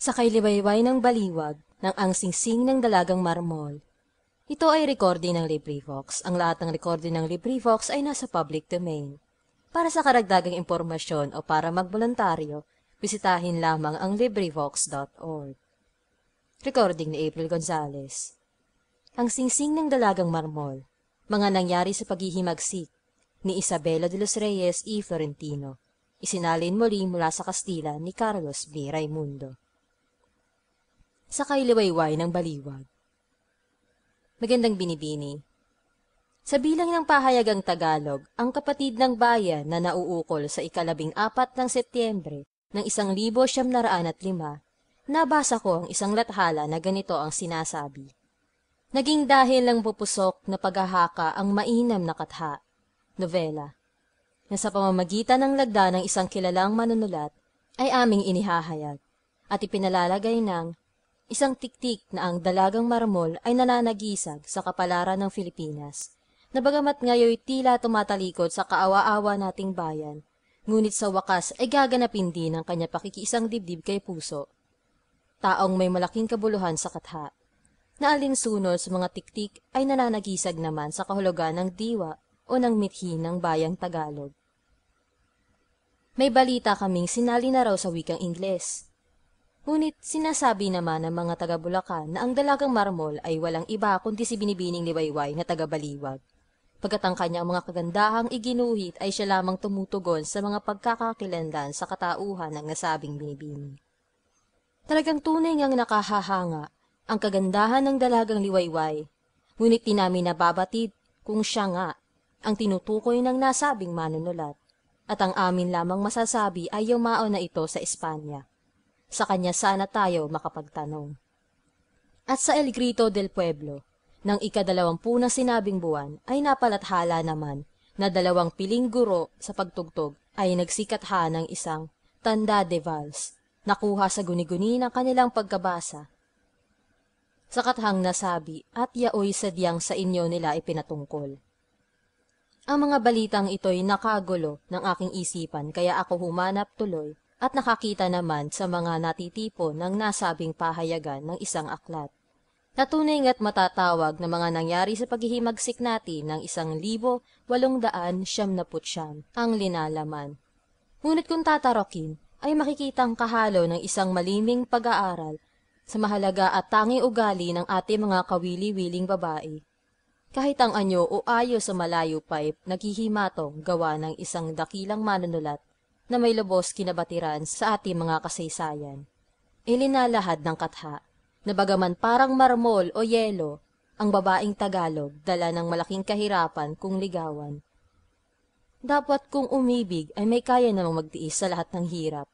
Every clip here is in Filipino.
sa kailibayway ng baliwag ng ang singsing ng dalagang marmol. Ito ay recording ng LibriVox. Ang lahat ng recording ng LibriVox ay nasa public domain. Para sa karagdagang impormasyon o para magbolontaryo, bisitahin lamang ang LibriVox.org. Recording ni April Gonzalez Ang singsing ng dalagang marmol, mga nangyari sa paghihimagsik ni Isabela de los Reyes e Florentino. Isinalin muli mula sa Kastila ni Carlos B. Raimundo sa kailiwayway ng baliwag. Magandang binibini. Sa bilang ng pahayagang Tagalog, ang kapatid ng bayan na nauukol sa ikalabing apat ng Setyembre ng isang libo at lima, nabasa ko ang isang lathala na ganito ang sinasabi. Naging dahil lang pupusok na paghahaka ang mainam na katha, novela, na sa pamamagitan ng lagda ng isang kilalang manunulat ay aming inihahayag at ipinalalagay ng isang tiktik na ang dalagang marmol ay nananagisag sa kapalaran ng Pilipinas, Nabagamat bagamat ngayoy tila tumatalikod sa kaawa-awa nating bayan, ngunit sa wakas ay gaganapin din ang kanya pakikiisang dibdib kay puso. Taong may malaking kabuluhan sa katha, na alinsunod sa mga tiktik ay nananagisag naman sa kahulugan ng diwa o ng mithi ng bayang Tagalog. May balita kaming sinali na raw sa wikang Ingles. Ngunit sinasabi naman ng mga taga Bulacan na ang dalagang marmol ay walang iba kundi si binibining ni Wayway na taga Baliwag. Pagkat ang kanyang mga kagandahang iginuhit ay siya lamang tumutugon sa mga pagkakakilanlan sa katauhan ng nasabing binibini. Talagang tunay ngang nakahahanga ang kagandahan ng dalagang liwayway, ngunit tinami namin nababatid kung siya nga ang tinutukoy ng nasabing manunulat, at ang amin lamang masasabi ay yumao na ito sa Espanya. Sa kanya sana tayo makapagtanong. At sa El Grito del Pueblo, ng ikadalawampu na sinabing buwan, ay napalathala naman na dalawang piling guro sa pagtugtog ay nagsikatha ng isang tanda de vals, nakuha sa guni-guni ng kanilang pagkabasa. Sa kathang nasabi at yaoy sadyang sa inyo nila ipinatungkol. Ang mga balitang ito'y nakagulo ng aking isipan kaya ako humanap tuloy at nakakita naman sa mga natitipon ng nasabing pahayagan ng isang aklat. Natunay nga't matatawag na mga nangyari sa paghihimagsik natin ng isang libo walongdaan siyam na putsyam ang linalaman. Ngunit kung tatarokin, ay makikitang kahalo ng isang maliming pag-aaral sa mahalaga at tanging ugali ng ating mga kawili-wiling babae. Kahit ang anyo o ayo sa malayo pa ay naghihimatong gawa ng isang dakilang manunulat na may lubos kinabatiran sa ating mga kasaysayan. Ilinalahad ng katha, na bagaman parang marmol o yelo, ang babaeng Tagalog dala ng malaking kahirapan kung ligawan. Dapat kung umibig ay may kaya namang magtiis sa lahat ng hirap.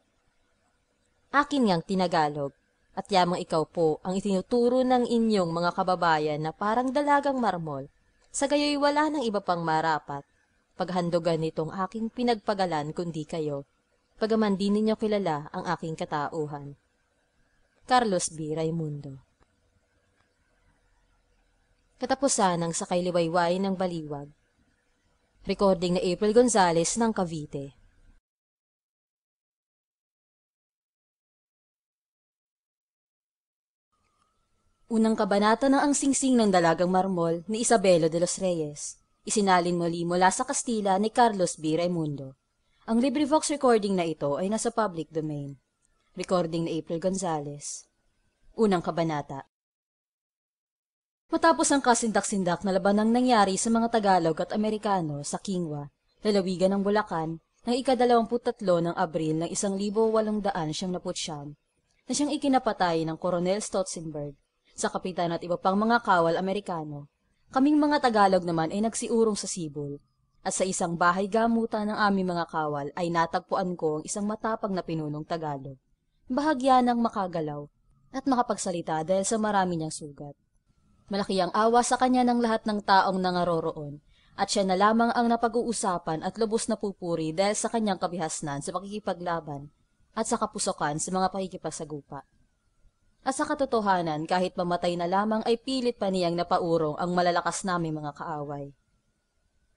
Akin ngang tinagalog, at yamang ikaw po ang itinuturo ng inyong mga kababayan na parang dalagang marmol, sa gayoy wala ng iba pang marapat paghandugan nitong aking pinagpagalan kundi kayo, pagaman di ninyo kilala ang aking katauhan. Carlos B. Raimundo Katapusan ng sakayliwayway ng baliwag. Recording na April Gonzales ng Cavite. Unang kabanata ng Ang Singsing ng Dalagang Marmol ni Isabelo de los Reyes. Isinalin muli mula sa Kastila ni Carlos B. Raimundo. Ang LibriVox recording na ito ay nasa public domain. Recording ni April Gonzales. Unang Kabanata Matapos ang kasindak-sindak na labanang nangyari sa mga Tagalog at Amerikano sa Kingwa, lalawigan ng Bulacan, ng ikadalawamputatlo ng Abril ng isang libo walong daan siyang naputsyam, na siyang ikinapatay ng Coronel Stotzenberg sa kapitan at iba pang mga kawal Amerikano Kaming mga Tagalog naman ay nagsiurong sa sibol, at sa isang bahay gamutan ng aming mga kawal ay natagpuan ko ang isang matapang na pinunong Tagalog. Bahagya ng makagalaw at makapagsalita dahil sa marami niyang sugat. Malaki ang awa sa kanya ng lahat ng taong nangaroroon at siya na lamang ang napag-uusapan at lubos na pupuri dahil sa kanyang kabihasnan sa pakikipaglaban at sa kapusokan sa mga pakikipagsagupa. At sa katotohanan, kahit mamatay na lamang ay pilit pa niyang napaurong ang malalakas naming mga kaaway.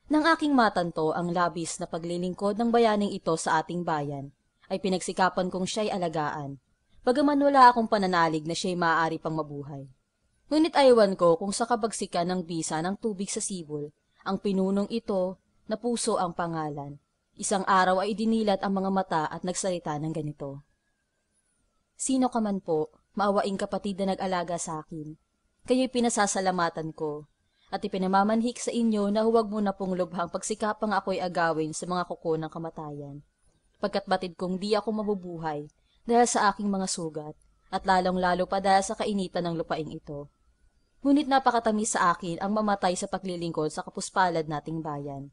Nang aking matanto ang labis na paglilingkod ng bayaning ito sa ating bayan, ay pinagsikapan kong siya'y alagaan, bagaman wala akong pananalig na siya'y maaari pang mabuhay. Ngunit aywan ko kung sa kabagsikan ng bisa ng tubig sa sibol, ang pinunong ito, na puso ang pangalan. Isang araw ay dinilat ang mga mata at nagsalita ng ganito. Sino ka man po, maawaing kapatid na nag-alaga sa akin. Kayo'y pinasasalamatan ko, at ipinamamanhik sa inyo na huwag mo na pong lubhang pagsikapang ako'y agawin sa mga kuko ng kamatayan. Pagkat batid kong di ako mabubuhay dahil sa aking mga sugat, at lalong-lalo pa dahil sa kainitan ng lupaing ito. Ngunit napakatamis sa akin ang mamatay sa paglilingkod sa kapuspalad nating bayan.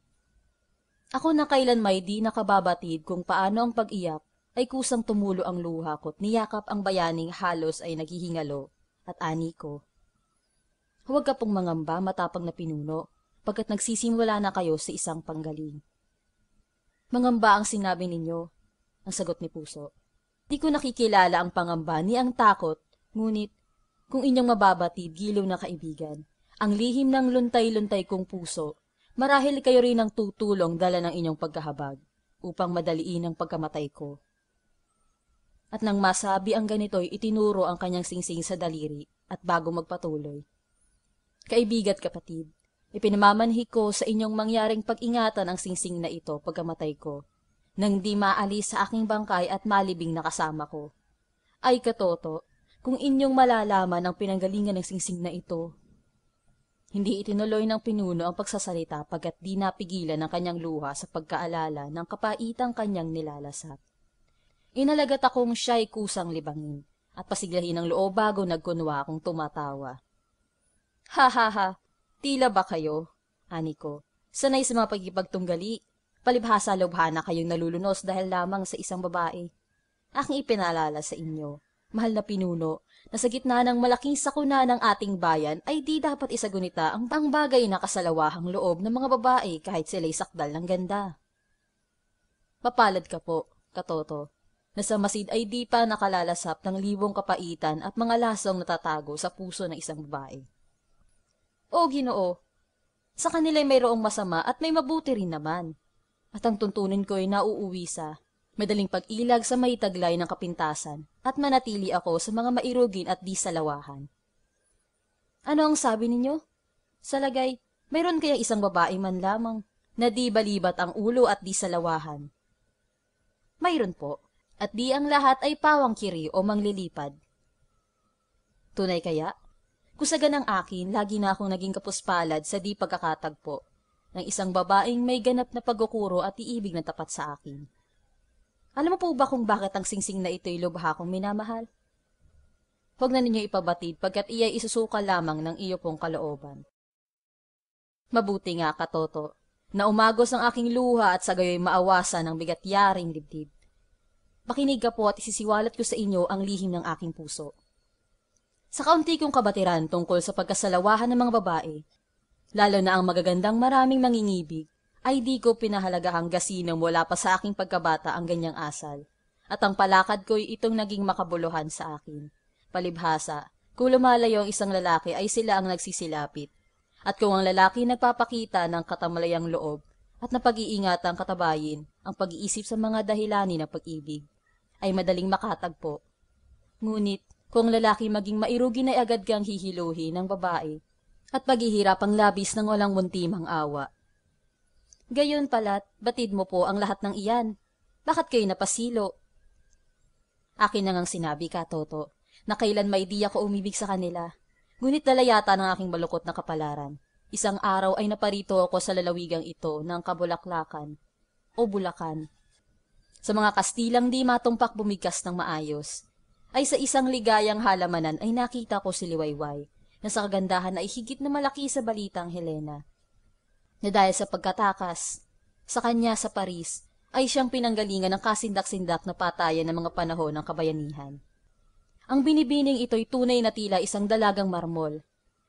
Ako na kailan may di nakababatid kung paano ang pag-iyak ay kusang tumulo ang luha ko't niyakap ang bayaning halos ay naghihingalo at ani ko. Huwag ka pong mangamba matapang na pinuno pagkat nagsisimula na kayo sa isang panggaling. Mangamba ang sinabi ninyo, ang sagot ni Puso. Di ko nakikilala ang pangamba ni ang takot, ngunit kung inyong mababatid gilaw na kaibigan, ang lihim ng luntay-luntay kong puso, marahil kayo rin ang tutulong dala ng inyong pagkahabag upang madaliin ang pagkamatay ko. At nang masabi ang ganito'y itinuro ang kanyang singsing sa daliri at bago magpatuloy. Kaibigat kapatid, ipinamamanhi ko sa inyong mangyaring pag-ingatan ang singsing na ito pagkamatay ko, nang di maalis sa aking bangkay at malibing nakasama ko. Ay katoto, kung inyong malalaman ang pinanggalingan ng singsing na ito, hindi itinuloy ng pinuno ang pagsasalita pagkat di napigilan ang kanyang luha sa pagkaalala ng kapaitang kanyang nilalasap. Inalagat akong siya'y kusang libangin at pasiglahin ang loob bago nagkunwa akong tumatawa. Ha ha ha, tila ba kayo? Ani ko. Sanay sa mga pagkipagtunggali. palibhasa lobhana kayong nalulunos dahil lamang sa isang babae. Aking ipinalala sa inyo, mahal na pinuno, na sa gitna ng malaking sakuna ng ating bayan ay di dapat isagunita ang bang bagay na kasalawahang loob ng mga babae kahit sila'y sakdal ng ganda. Papalad ka po, katoto, na sa masid ay di pa nakalalasap ng libong kapaitan at mga lasong natatago sa puso ng isang babae. O ginoo, sa kanila ay mayroong masama at may mabuti rin naman. At ang tuntunin ko ay nauuwi sa madaling pag-ilag sa may taglay ng kapintasan at manatili ako sa mga mairugin at di salawahan. Ano ang sabi ninyo? Sa lagay, mayroon kaya isang babae man lamang na di balibat ang ulo at di salawahan? Mayroon po at di ang lahat ay pawang kiri o manglilipad. Tunay kaya? Kusagan ang akin, lagi na akong naging kapuspalad sa di pagkakatagpo ng isang babaeng may ganap na pagkukuro at iibig na tapat sa akin. Alam mo po ba kung bakit ang singsing na ito'y lubha kong minamahal? Huwag na ninyo ipabatid pagkat iya isusuka lamang ng iyo pong kalooban. Mabuti nga, Katoto, na umagos ang aking luha at sa gayoy maawasan ang bigat yaring dibdib. Pakinig po at isisiwalat ko sa inyo ang lihim ng aking puso. Sa kaunti kong kabatiran tungkol sa pagkasalawahan ng mga babae, lalo na ang magagandang maraming mangingibig, ay di ko pinahalagahang gasinang wala pa sa aking pagkabata ang ganyang asal, at ang palakad ko'y itong naging makabuluhan sa akin. Palibhasa, kung lumalayo ang isang lalaki ay sila ang nagsisilapit, at kung ang lalaki nagpapakita ng katamalayang loob, at napag-iingat ang katabayin, ang pag-iisip sa mga dahilanin ng pag-ibig, ay madaling makatagpo. Ngunit, kung lalaki maging mairugin ay agad kang hihiluhi ng babae at paghihirap ang labis ng walang muntimang awa. Gayon pala't, batid mo po ang lahat ng iyan. Bakit kayo napasilo? Akin na ngang sinabi ka, Toto, na kailan may di ako umibig sa kanila. Ngunit dalayata ng aking malukot na kapalaran. Isang araw ay naparito ako sa lalawigang ito ng Kabulaklakan o Bulakan sa mga Kastilang di matumpak bumigkas ng maayos, ay sa isang ligayang halamanan ay nakita ko si Liwayway, na sa kagandahan ay higit na malaki sa balitang Helena, na dahil sa pagkatakas sa kanya sa Paris, ay siyang pinanggalingan ng kasindak-sindak na patayan ng mga panahon ng kabayanihan. Ang binibining ito'y tunay na tila isang dalagang marmol,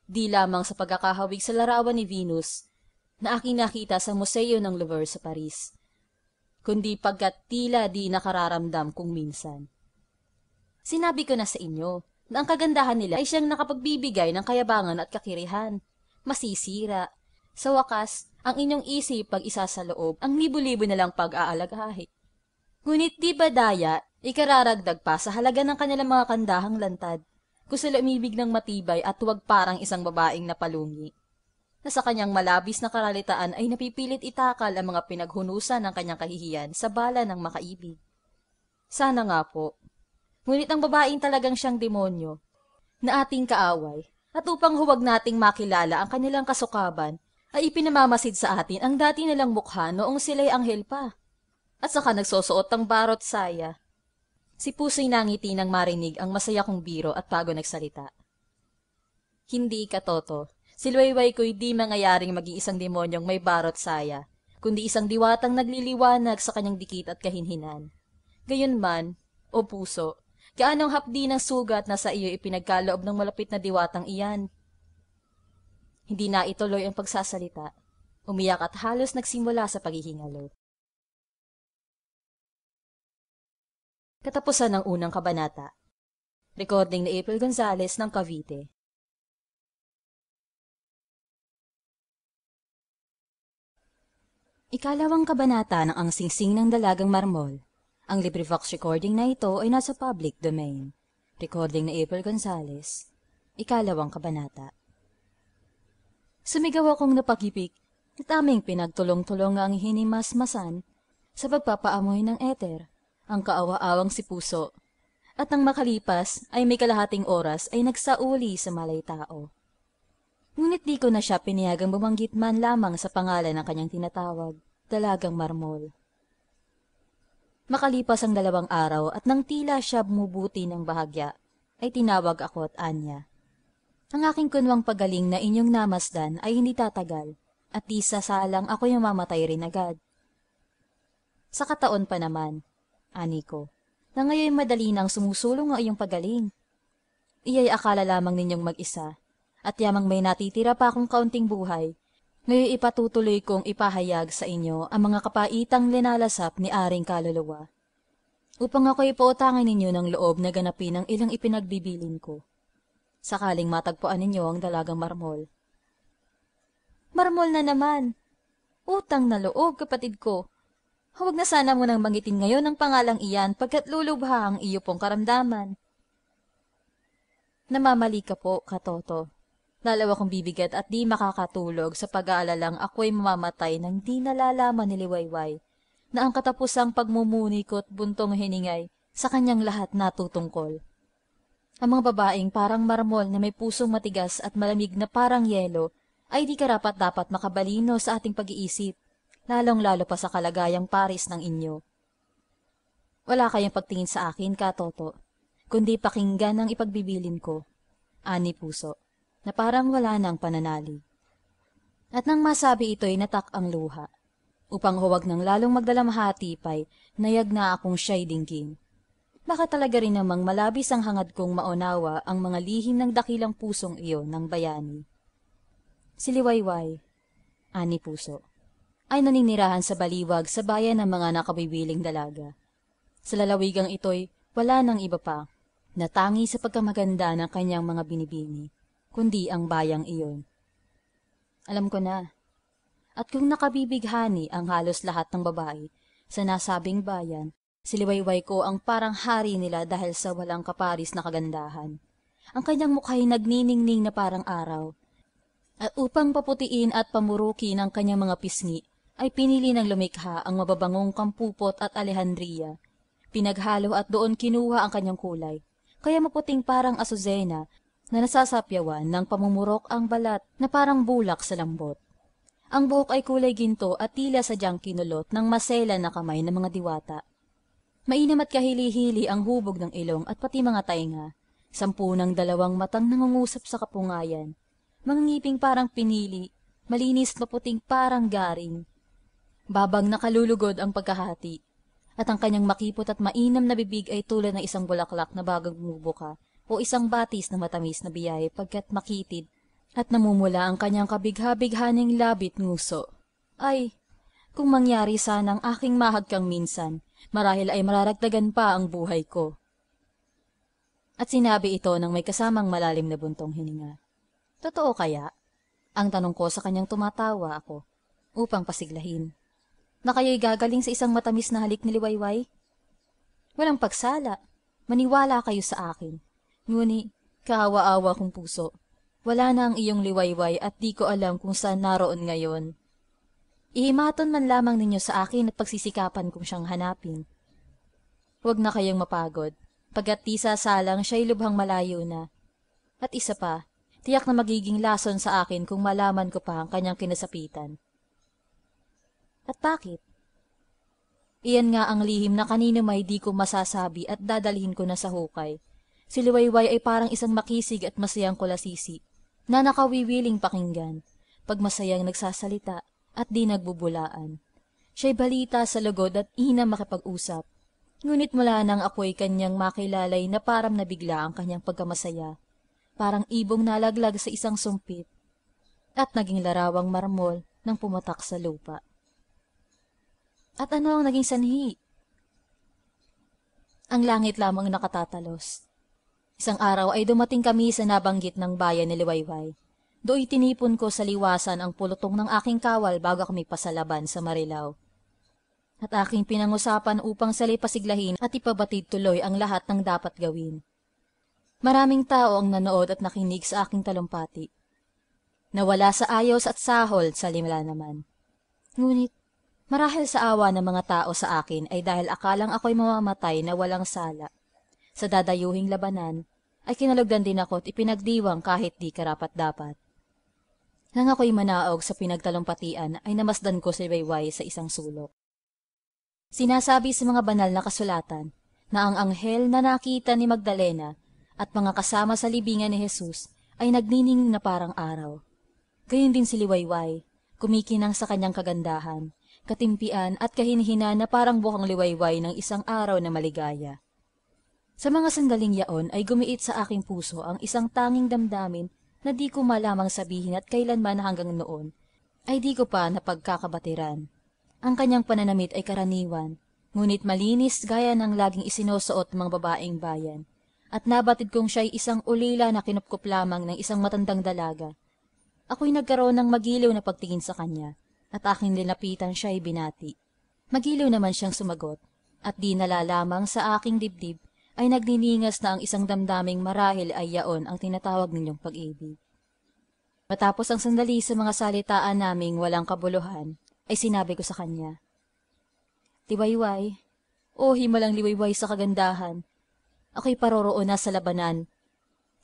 di lamang sa pagkakahawig sa larawan ni Venus na aking nakita sa Museo ng Louvre sa Paris, kundi pagkat tila di nakararamdam kung minsan. Sinabi ko na sa inyo na ang kagandahan nila ay siyang nakapagbibigay ng kayabangan at kakirihan. Masisira. Sa wakas, ang inyong isip pag isa sa loob ang libo-libo nilang pag-aalagahi. Ngunit di ba daya, ikararagdag pa sa halaga ng kanilang mga kandahang lantad, kung sila umibig ng matibay at huwag parang isang babaeng napalungi na sa kanyang malabis na karalitaan ay napipilit itakal ang mga pinaghunusan ng kanyang kahihiyan sa bala ng makaibig. Sana nga po. Ngunit ang babaeng talagang siyang demonyo na ating kaaway at upang huwag nating makilala ang kanilang kasukaban ay ipinamamasid sa atin ang dati nilang mukha noong sila'y anghel pa. At saka nagsusuot ng barot saya. Si Puso'y nangiti nang marinig ang masaya kong biro at bago nagsalita. Hindi ka, Toto. Si Luayway ko'y di mangyayaring mag-iisang demonyong may barot saya, kundi isang diwatang nagliliwanag sa kanyang dikit at kahinhinan. Gayunman, o puso, kaanong hapdi ng sugat na sa iyo ipinagkaloob ng malapit na diwatang iyan? Hindi na ituloy ang pagsasalita. Umiyak at halos nagsimula sa paghihingalo. Katapusan ng unang kabanata. Recording ni April Gonzalez ng Cavite. Ikalawang kabanata ng Ang Singsing ng Dalagang Marmol. Ang LibriVox recording na ito ay nasa public domain. Recording na April Gonzales. Ikalawang kabanata. Sumigaw akong napagipik at aming pinagtulong-tulong ang hinimas-masan sa pagpapaamoy ng ether, ang kaawa-awang si puso, at nang makalipas ay may kalahating oras ay nagsauli sa malay tao. Ngunit di ko na siya pinayagang bumanggit man lamang sa pangalan ng kanyang tinatawag, dalagang marmol. Makalipas ang dalawang araw at nang tila siya bumubuti ng bahagya, ay tinawag ako at Anya. Ang aking kunwang pagaling na inyong namasdan ay hindi tatagal, at di sasalang ako yung mamatay rin agad. Sa kataon pa naman, ani ko, na ngayon madali nang sumusulong ang iyong pagaling. Iyay akala lamang ninyong mag-isa at yamang may natitira pa akong kaunting buhay, ngayon ipatutuloy kong ipahayag sa inyo ang mga kapaitang linalasap ni aring kaluluwa. Upang ako ipautangin ninyo ng loob na ganapin ang ilang ipinagbibilin ko. Sakaling matagpuan ninyo ang dalagang marmol. Marmol na naman! Utang na loob, kapatid ko! Huwag na sana mo nang mangitin ngayon ang pangalang iyan pagkat lulubha ang iyo pong karamdaman. Namamali ka po, Katoto. Lalo akong bibigat at di makakatulog sa pag-aalalang ako'y mamamatay nang di nalalaman ni Liwayway na ang katapusang pagmumuni ko buntong hiningay sa kanyang lahat natutungkol. Ang mga babaeng parang marmol na may pusong matigas at malamig na parang yelo ay di karapat dapat makabalino sa ating pag-iisip, lalong-lalo pa sa kalagayang paris ng inyo. Wala kayong pagtingin sa akin, Katoto, kundi pakinggan ang ipagbibilin ko. Ani puso na parang wala ng pananali. At nang masabi ito'y natak ang luha, upang huwag nang lalong magdalamhati pa'y nayag na akong siya'y dinggin. Baka talaga rin namang malabis ang hangad kong maunawa ang mga lihim ng dakilang pusong iyon ng bayani. Siliwayway, ani puso, ay naninirahan sa baliwag sa bayan ng mga nakabibiling dalaga. Sa lalawigang ito'y wala nang iba pa, natangi sa pagkamaganda ng kanyang mga binibini kundi ang bayang iyon. Alam ko na. At kung nakabibighani ang halos lahat ng babae sa nasabing bayan, siliwayway ko ang parang hari nila dahil sa walang kaparis na kagandahan. Ang kanyang mukha'y nagniningning na parang araw. At upang paputiin at pamurukin ng kanyang mga pisngi, ay pinili ng lumikha ang mababangong Kampupot at Alejandria. Pinaghalo at doon kinuha ang kanyang kulay, kaya maputing parang asusena na nasasapyawan ng pamumurok ang balat na parang bulak sa lambot. Ang buhok ay kulay ginto at tila sadyang kinulot ng masela na kamay ng mga diwata. Mainam at kahili-hili ang hubog ng ilong at pati mga tainga. Sampu ng dalawang matang nangungusap sa kapungayan. Mga ngiping parang pinili, malinis na puting parang garing. Babang nakalulugod ang pagkahati. At ang kanyang makipot at mainam na bibig ay tulad ng isang bulaklak na bagong bumubuka o isang batis na matamis na biyahe pagkat makitid at namumula ang kanyang kabigha-bighaning labit nguso. Ay, kung mangyari sana ang aking mahag kang minsan, marahil ay mararagdagan pa ang buhay ko. At sinabi ito ng may kasamang malalim na buntong hininga. Totoo kaya? Ang tanong ko sa kanyang tumatawa ako, upang pasiglahin. Na kayo'y gagaling sa isang matamis na halik ni Liwayway? Walang pagsala. Maniwala kayo sa akin. Ngunit, kaawa-awa kong puso, wala na ang iyong liwayway at di ko alam kung saan naroon ngayon. Ihimaton man lamang ninyo sa akin at pagsisikapan kong siyang hanapin. Huwag na kayong mapagod, pagkat di sasalang siya'y lubhang malayo na. At isa pa, tiyak na magiging lason sa akin kung malaman ko pa ang kanyang kinasapitan. At bakit? Iyan nga ang lihim na kanino may di ko masasabi at dadalhin ko na sa hukay. Si Liwayway ay parang isang makisig at masayang kulasisi na nakawiwiling pakinggan, pag masayang nagsasalita at di nagbubulaan. Siya'y balita sa lugod at ina makipag-usap. Ngunit mula nang ako'y kanyang makilalay na param nabigla ang kanyang pagkamasaya. Parang ibong nalaglag sa isang sumpit at naging larawang marmol nang pumatak sa lupa. At ano ang naging sanhi? Ang langit lamang nakatatalos Isang araw ay dumating kami sa nabanggit ng bayan ni Liwayway. Do'y tinipon ko sa liwasan ang pulutong ng aking kawal bago kami pasalaban sa Marilaw. At aking pinangusapan upang salipasiglahin at ipabatid tuloy ang lahat ng dapat gawin. Maraming tao ang nanood at nakinig sa aking talumpati. Nawala sa ayos at sahol sa limla naman. Ngunit, marahil sa awa ng mga tao sa akin ay dahil akalang ako'y mamamatay na walang sala sa dadayuhing labanan, ay kinalugdan din ako at ipinagdiwang kahit di karapat-dapat. Nang ako'y manaog sa pinagtalumpatian ay namasdan ko si Bayway sa isang sulok. Sinasabi sa mga banal na kasulatan na ang anghel na nakita ni Magdalena at mga kasama sa libingan ni Jesus ay nagnining na parang araw. Gayun din si Liwayway, kumikinang sa kanyang kagandahan, katimpian at kahinhina na parang buhang liwayway ng isang araw na maligaya. Sa mga sandaling yaon ay gumiit sa aking puso ang isang tanging damdamin na di ko malamang sabihin at kailanman hanggang noon ay di ko pa napagkakabatiran. Ang kanyang pananamit ay karaniwan, ngunit malinis gaya ng laging isinusuot ng mga babaeng bayan, at nabatid kong siya ay isang ulila na kinupkup lamang ng isang matandang dalaga. Ako'y nagkaroon ng magiliw na pagtingin sa kanya, at aking nilapitan siya ay binati. Magiliw naman siyang sumagot, at di nalalamang sa aking dibdib ay nagniningas na ang isang damdaming marahil ay yaon ang tinatawag ninyong pag-ibig. Matapos ang sandali sa mga salitaan naming walang kabuluhan, ay sinabi ko sa kanya, Tiwayway, o himalang liwayway sa kagandahan, ako'y paroroon na sa labanan,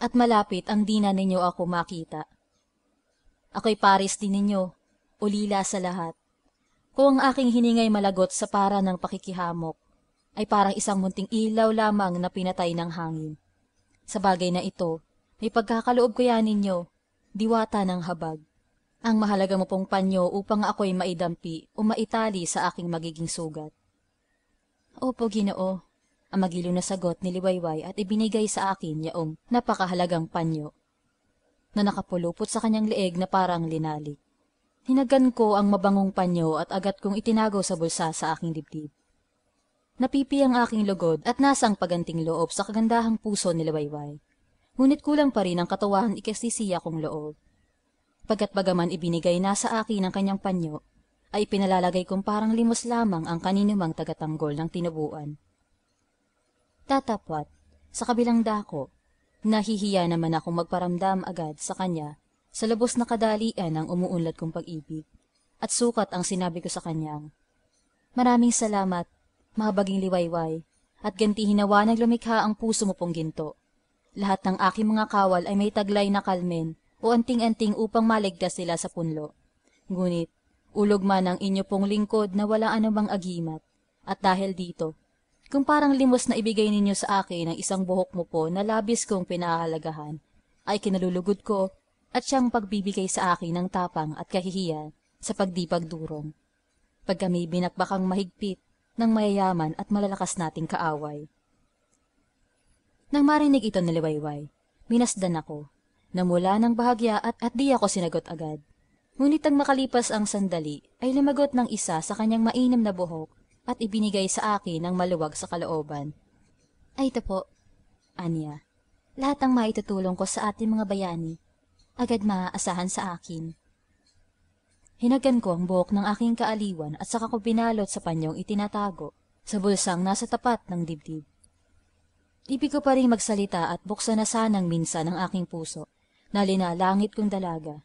at malapit ang di ninyo ako makita. Ako'y paris din ninyo, ulila sa lahat. Kung ang aking hiningay malagot sa para ng pakikihamok, ay parang isang munting ilaw lamang na pinatay ng hangin. Sa bagay na ito, may pagkakaloob kaya ninyo, diwata ng habag. Ang mahalaga mo pong panyo upang ako'y maidampi o maitali sa aking magiging sugat. Opo, Ginoo, ang magiliw na sagot ni Liwayway at ibinigay sa akin yaong napakahalagang panyo na nakapulupot sa kanyang leeg na parang linalik. Hinagan ko ang mabangong panyo at agad kong itinago sa bulsa sa aking dibdib. Napipi ang aking lugod at nasang paganting loob sa kagandahang puso ni Liwayway. Ngunit kulang pa rin ang katawahan ikasisiya kong loob. Pagkat bagaman ibinigay na sa akin ang kanyang panyo, ay pinalalagay kong parang limos lamang ang kaninumang tagatanggol ng tinubuan. Tatapat, sa kabilang dako, nahihiya naman akong magparamdam agad sa kanya sa labos na kadalian ang umuunlad kong pag-ibig at sukat ang sinabi ko sa kanyang, Maraming salamat mahabaging liwayway, at ganti hinawa lumikha ang puso mo pong ginto. Lahat ng aking mga kawal ay may taglay na kalmen o anting-anting upang maligtas sila sa punlo. Ngunit, ulog man ang inyo pong lingkod na wala anumang agimat, at dahil dito, kung parang limos na ibigay ninyo sa akin ang isang buhok mo po na labis kong pinahalagahan, ay kinalulugod ko at siyang pagbibigay sa akin ng tapang at kahihiyan sa pagdipagdurong. Pag kami binakbakang mahigpit, ng mayayaman at malalakas nating kaaway. Nang marinig ito ni Liwayway, minasdan ako, namula ng bahagya at at di ako sinagot agad. Ngunit ang makalipas ang sandali ay lumagot ng isa sa kanyang mainam na buhok at ibinigay sa akin ang maluwag sa kalooban. Ay ito po, Anya, lahat ang maitutulong ko sa ating mga bayani, agad maaasahan sa akin. Hinagan ko ang buhok ng aking kaaliwan at saka ko binalot sa panyong itinatago, sa bulsang nasa tapat ng dibdib. Ibig ko pa rin magsalita at buksan na sanang minsan ang aking puso, na linalangit kong dalaga.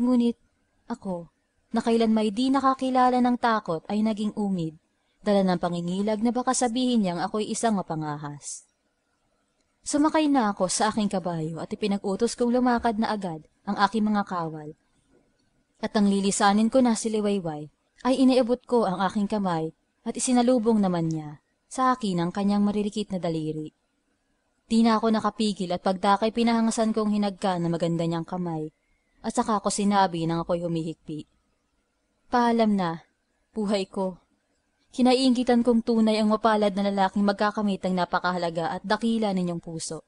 Ngunit, ako, na kailan may di nakakilala ng takot ay naging umid, dala ng pangingilag na baka sabihin niyang ako'y isang mapangahas. Sumakay na ako sa aking kabayo at ipinag-utos kong lumakad na agad ang aking mga kawal at ang lilisanin ko na si Liwayway ay inaibot ko ang aking kamay at isinalubong naman niya sa akin ang kanyang maririkit na daliri. Di na ako nakapigil at pagdakay pinahangasan kong hinagka na maganda niyang kamay at saka ko sinabi nang ako'y humihigpi. Paalam na, buhay ko. Kinaingitan kong tunay ang mapalad na lalaking magkakamit ng napakahalaga at dakila ninyong puso.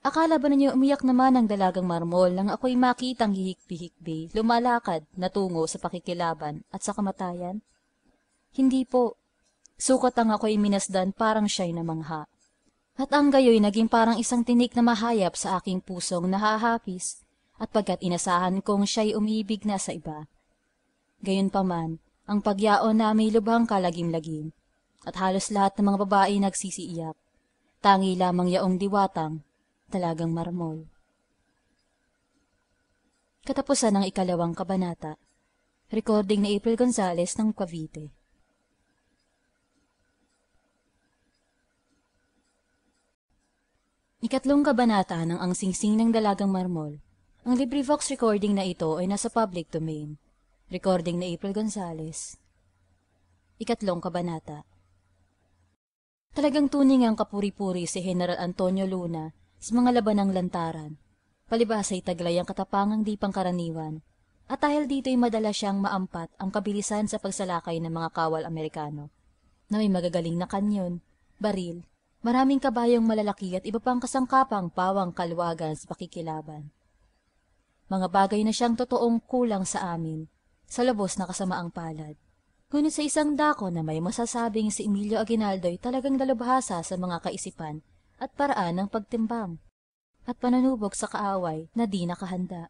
Akala ba ninyo umiyak naman ang dalagang marmol nang ako'y makitang hihikbi-hikbi, lumalakad, natungo sa pakikilaban at sa kamatayan? Hindi po. Sukat ang ako'y minasdan parang siya'y namangha. At ang gayoy naging parang isang tinik na mahayap sa aking pusong nahahapis, at pagkat inasahan kong siya'y umiibig na sa iba. Gayunpaman, ang pagyaon na may lubhang kalagim-lagim, at halos lahat ng mga babae nagsisiiyak. Tangi lamang yaong diwatang Dalagang Marmol. Katapusan ng ikalawang kabanata. Recording ni April Gonzales ng Cavite. Ikatlong kabanata ng Ang Singsing ng Dalagang Marmol. Ang LibriVox recording na ito ay nasa public domain. Recording ni April Gonzales. Ikatlong kabanata. Talagang tuning ang kapuri-puri si General Antonio Luna sa mga laban ng lantaran. Palibhasa ay taglay ang katapangang di pangkaraniwan, at dahil dito'y madalas siyang maampat ang kabilisan sa pagsalakay ng mga kawal Amerikano, na may magagaling na kanyon, baril, maraming kabayong malalaki at iba pang kasangkapang pawang kalwagan sa pakikilaban. Mga bagay na siyang totoong kulang sa amin, sa labos na kasamaang palad. Ngunit sa isang dako na may masasabing si Emilio Aguinaldo'y talagang dalubhasa sa mga kaisipan at paraan ng pagtimbang at panunubog sa kaaway na di nakahanda.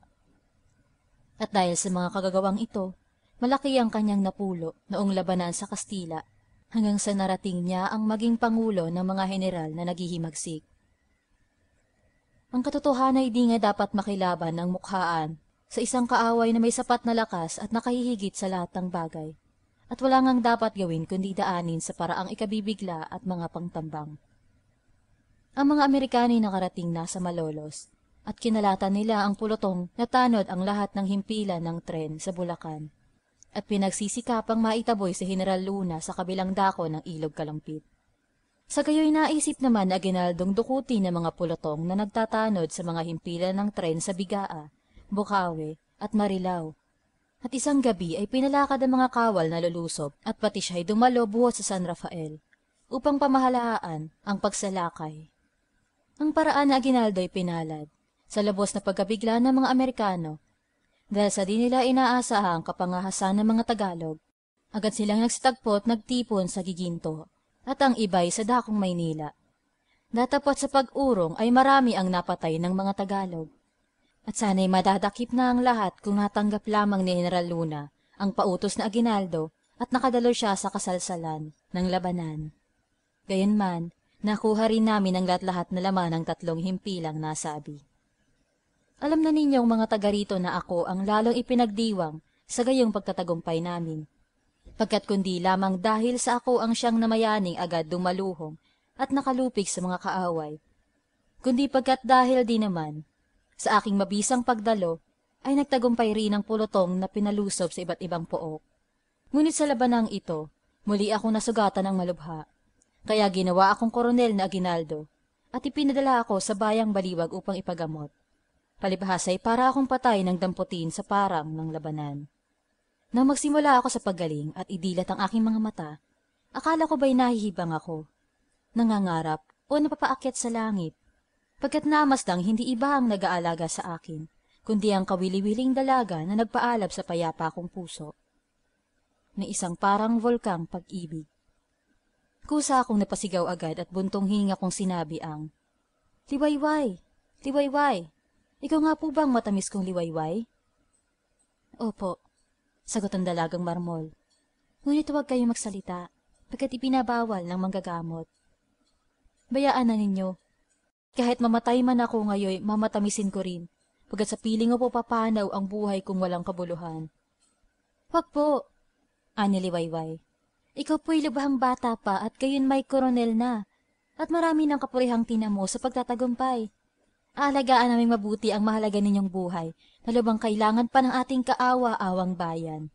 At dahil sa mga kagagawang ito, malaki ang kanyang napulo noong labanan sa Kastila hanggang sa narating niya ang maging pangulo ng mga heneral na naghihimagsik. Ang katotohanan ay di nga dapat makilaban ng mukhaan sa isang kaaway na may sapat na lakas at nakahihigit sa lahat ng bagay, at wala ngang dapat gawin kundi daanin sa paraang ikabibigla at mga pangtambang. Ang mga Amerikano ay nakarating na sa Malolos at kinalatan nila ang pulotong na tanod ang lahat ng himpilan ng tren sa Bulacan at pinagsisikapang maitaboy si General Luna sa kabilang dako ng ilog kalampit. Sa gayoy naisip naman na ginaldong dukuti ng mga pulotong na nagtatanod sa mga himpilan ng tren sa Bigaa, Bukawe at Marilao. At isang gabi ay pinalakad ang mga kawal na lulusob at pati siya ay dumalo buhos sa San Rafael upang pamahalaan ang pagsalakay. Ang paraan na Aguinaldo ay pinalad sa labos na pagkabigla ng mga Amerikano dahil sa di nila ang kapangahasan ng mga Tagalog. Agad silang nagsitagpo at nagtipon sa Giginto at ang iba'y sa Dakong Maynila. Datapat sa pag-urong ay marami ang napatay ng mga Tagalog. At sana'y madadakip na ang lahat kung natanggap lamang ni General Luna ang pautos na Aguinaldo at nakadalo siya sa kasalsalan ng labanan. Gayunman, Nakuha rin namin ang lahat-lahat na laman ng tatlong himpilang nasabi. Alam na ninyong mga taga rito na ako ang lalong ipinagdiwang sa gayong pagtatagumpay namin. Pagkat kundi lamang dahil sa ako ang siyang namayaning agad dumaluhong at nakalupig sa mga kaaway. Kundi pagkat dahil din naman, sa aking mabisang pagdalo, ay nagtagumpay rin ang pulutong na pinalusob sa iba't ibang pook. Ngunit sa labanang ito, muli ako nasugatan ng malubha kaya ginawa akong koronel na aginaldo at ipinadala ako sa bayang baliwag upang ipagamot. Palibhasa ay para akong patay ng damputin sa parang ng labanan. Nang magsimula ako sa paggaling at idilat ang aking mga mata, akala ko ba'y nahihibang ako, nangangarap o napapaakyat sa langit, pagkat namasdang hindi iba ang nag-aalaga sa akin, kundi ang kawili-wiling dalaga na nagpaalab sa payapa kong puso. Na isang parang volkang pag-ibig. Kusa akong napasigaw agad at buntong hininga kong sinabi ang, Liwayway! Liwayway! Ikaw nga po bang matamis kong liwayway? Opo, sagot ang dalagang marmol. Ngunit huwag kayo magsalita, pagkat ipinabawal ng manggagamot. Bayaan na ninyo. Kahit mamatay man ako ngayon, mamatamisin ko rin, pagkat sa piling ko po papanaw ang buhay kung walang kabuluhan. Wag po, ani liwayway. Ikaw po'y lubhang bata pa at gayon may koronel na, at marami ng kapurihang tinamo sa pagtatagumpay. Aalagaan naming mabuti ang mahalaga ninyong buhay, na lubang kailangan pa ng ating kaawa-awang bayan.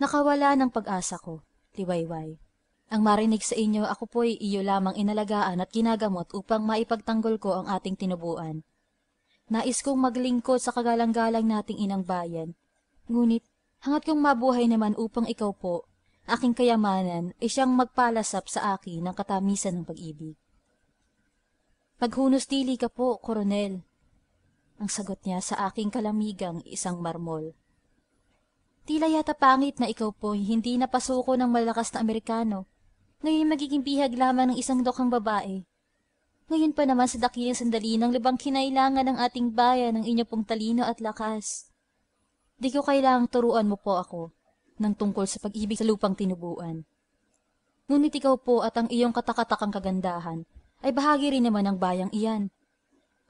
Nakawala ng pag-asa ko, liwayway. Ang marinig sa inyo, ako po'y iyo lamang inalagaan at ginagamot upang maipagtanggol ko ang ating tinubuan. Nais kong maglingkod sa kagalang-galang nating inang bayan. Ngunit, hangat kong mabuhay naman upang ikaw po, aking kayamanan ay siyang magpalasap sa akin ng katamisan ng pag-ibig. Paghunos dili ka po, Koronel. Ang sagot niya sa aking kalamigang isang marmol. Tila yata pangit na ikaw po hindi napasuko ng malakas na Amerikano. Ngayon magiging bihag lamang ng isang dokang babae. Ngayon pa naman sa dakilang sandali ng libang kinailangan ng ating bayan ng inyong pong talino at lakas. Di ko kailangang turuan mo po ako ng tungkol sa pag-ibig sa lupang tinubuan. Ngunit ikaw po at ang iyong katakatakang kagandahan ay bahagi rin naman ng bayang iyan.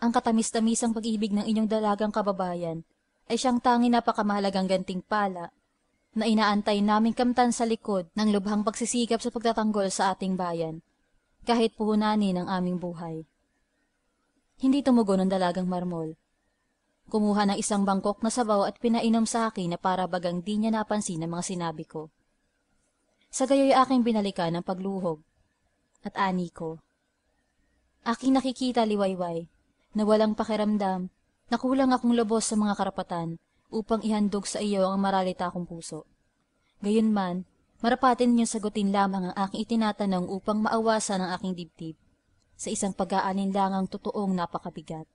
Ang katamis-tamisang pag-ibig ng inyong dalagang kababayan ay siyang tangi napakamahalagang gantingpala na inaantay naming kamtan sa likod ng lubhang pagsisikap sa pagtatanggol sa ating bayan, kahit puhunanin ang aming buhay. Hindi tumugon ang dalagang marmol Kumuha ng isang bangkok na sabaw at pinainom sa akin na para bagang di niya napansin ang mga sinabi ko. Sa gayoy aking binalikan ng pagluhog. At ani ko. Aking nakikita liwayway, na walang pakiramdam, na kulang akong lubos sa mga karapatan upang ihandog sa iyo ang maralita kong puso. Gayunman, marapatin niyo sagutin lamang ang aking itinatanong upang maawasan ang aking dibdib sa isang pag-aanin lang ang totoong napakabigat.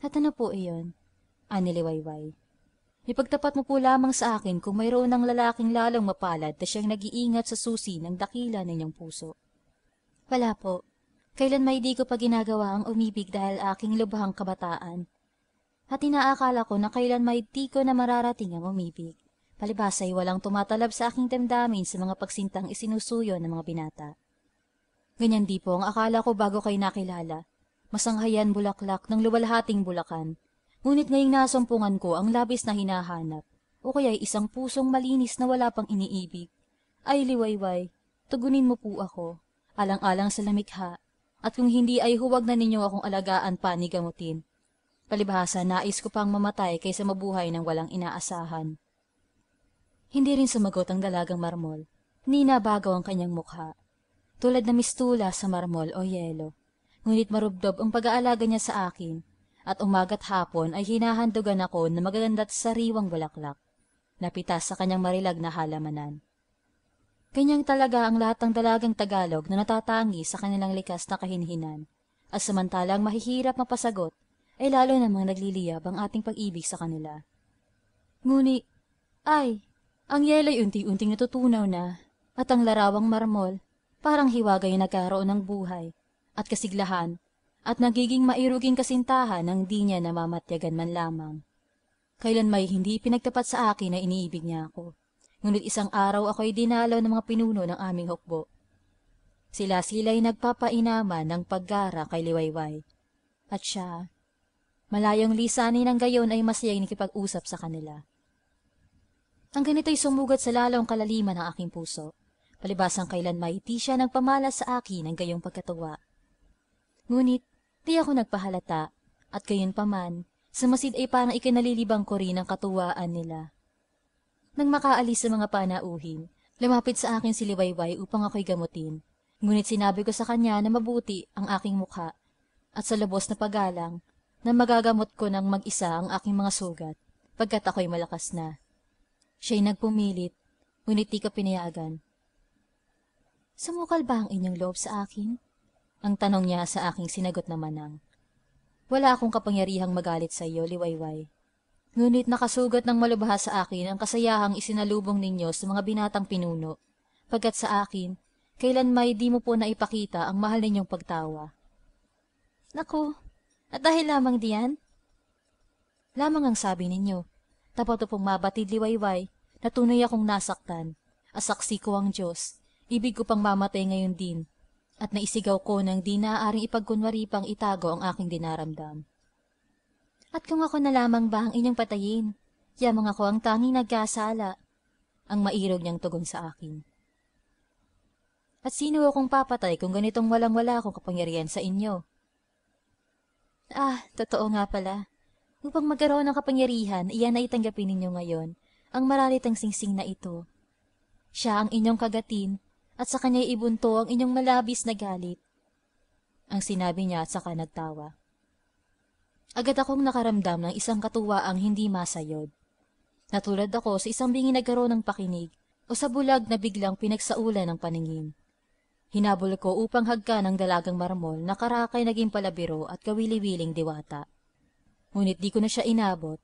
At ano po iyon? Aniliwayway. Ah, Ipagtapat mo po lamang sa akin kung mayroon ng lalaking lalong mapalad na siyang nag-iingat sa susi ng dakila ng iyong puso. Wala po. Kailan may di ko pa ginagawa ang umibig dahil aking lubhang kabataan. At inaakala ko na kailan may di ko na mararating ang umibig. Palibasa'y walang tumatalab sa aking damdamin sa mga pagsintang isinusuyo ng mga binata. Ganyan di po ang akala ko bago kayo nakilala masanghayan bulaklak ng luwalhating bulakan. Ngunit ngayong nasumpungan ko ang labis na hinahanap, o kaya'y isang pusong malinis na wala pang iniibig. Ay liwayway, tugunin mo po ako, alang-alang sa lamikha, at kung hindi ay huwag na ninyo akong alagaan pa ni gamutin. Palibhasa, nais ko pang mamatay kaysa mabuhay ng walang inaasahan. Hindi rin sumagot ang dalagang marmol. Ninabago ang kanyang mukha. Tulad na mistula sa marmol o yelo ngunit marubdob ang pag-aalaga niya sa akin, at umaga't hapon ay hinahandugan ako ng magaganda't sariwang bulaklak, napitas sa kanyang marilag na halamanan. Kanyang talaga ang lahat ng dalagang Tagalog na natatangi sa kanilang likas na kahinhinan, at samantalang mahihirap mapasagot, ay lalo namang nagliliyab ang ating pag-ibig sa kanila. Nguni, ay, ang yelay unti-unting natutunaw na, at ang larawang marmol, parang hiwagay nagkaroon ng buhay, at kasiglahan at nagiging mairuging kasintahan ng di niya namamatyagan man lamang. Kailan may hindi pinagtapat sa akin na iniibig niya ako. Ngunit isang araw ako ay dinalaw ng mga pinuno ng aming hukbo. Sila sila'y nagpapainaman ng paggara kay Liwayway. At siya, malayong lisanin ng gayon ay masayang nakipag-usap sa kanila. Ang ganito'y sumugat sa lalong kalaliman ng aking puso. Palibasang kailan may di siya nagpamala sa akin ng gayong pagkatawa. Ngunit, di ako nagpahalata, at gayon paman, masid ay parang ikinalilibang ko rin ang katuwaan nila. Nang makaalis sa mga panauhin, lumapit sa akin si Liwayway upang ako'y gamutin. Ngunit sinabi ko sa kanya na mabuti ang aking mukha at sa lubos na pagalang na magagamot ko ng mag-isa ang aking mga sugat pagkat ako'y malakas na. Siya'y nagpumilit, ngunit di ka pinayagan. Sumukal ba ang inyong loob sa akin? Ang tanong niya sa aking sinagot naman ang, Wala akong kapangyarihang magalit sa iyo, liwayway. Ngunit nakasugat ng malubha sa akin ang kasayahang isinalubong ninyo sa mga binatang pinuno, pagkat sa akin, kailan may di mo po naipakita ang mahal ninyong pagtawa. Naku, at dahil lamang diyan? Lamang ang sabi ninyo, tapato pong mabatid liwayway, na akong nasaktan, asaksi ko ang Diyos, ibig ko pang mamatay ngayon din, at naisigaw ko nang di naaaring ipagkunwari pang itago ang aking dinaramdam. At kung ako na lamang ba ang inyong patayin, yamang ako ang tanging nagkasala, ang mairog niyang tugon sa akin. At sino akong papatay kung ganitong walang-wala akong kapangyarihan sa inyo? Ah, totoo nga pala. Upang magkaroon ng kapangyarihan, iyan ay tanggapin ninyo ngayon, ang maralitang singsing na ito. Siya ang inyong kagatin at sa kanya ibunto ang inyong malabis na galit. Ang sinabi niya at saka nagtawa. Agad akong nakaramdam ng isang katuwaang hindi masayod. Natulad ako sa isang bingi nagkaroon ng pakinig o sa bulag na biglang pinagsaulan ng paningin. Hinabol ko upang hagka ng dalagang marmol na karakay naging palabiro at kawili-wiling diwata. Ngunit di ko na siya inabot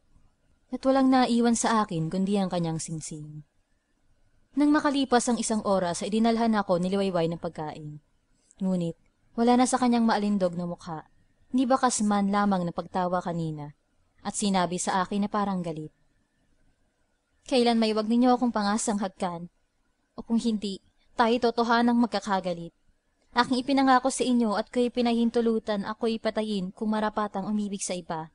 at walang naiwan sa akin kundi ang kanyang singsing. Nang makalipas ang isang oras ay dinalhan ako ni Liwayway ng pagkain. Ngunit, wala na sa kanyang maalindog na mukha, ni bakas man lamang na pagtawa kanina, at sinabi sa akin na parang galit. Kailan may wag ninyo akong pangasang hagkan? O kung hindi, tayo totohanang magkakagalit. Aking ipinangako sa inyo at ko'y pinahintulutan ako'y ipatayin kung marapatang umibig sa iba.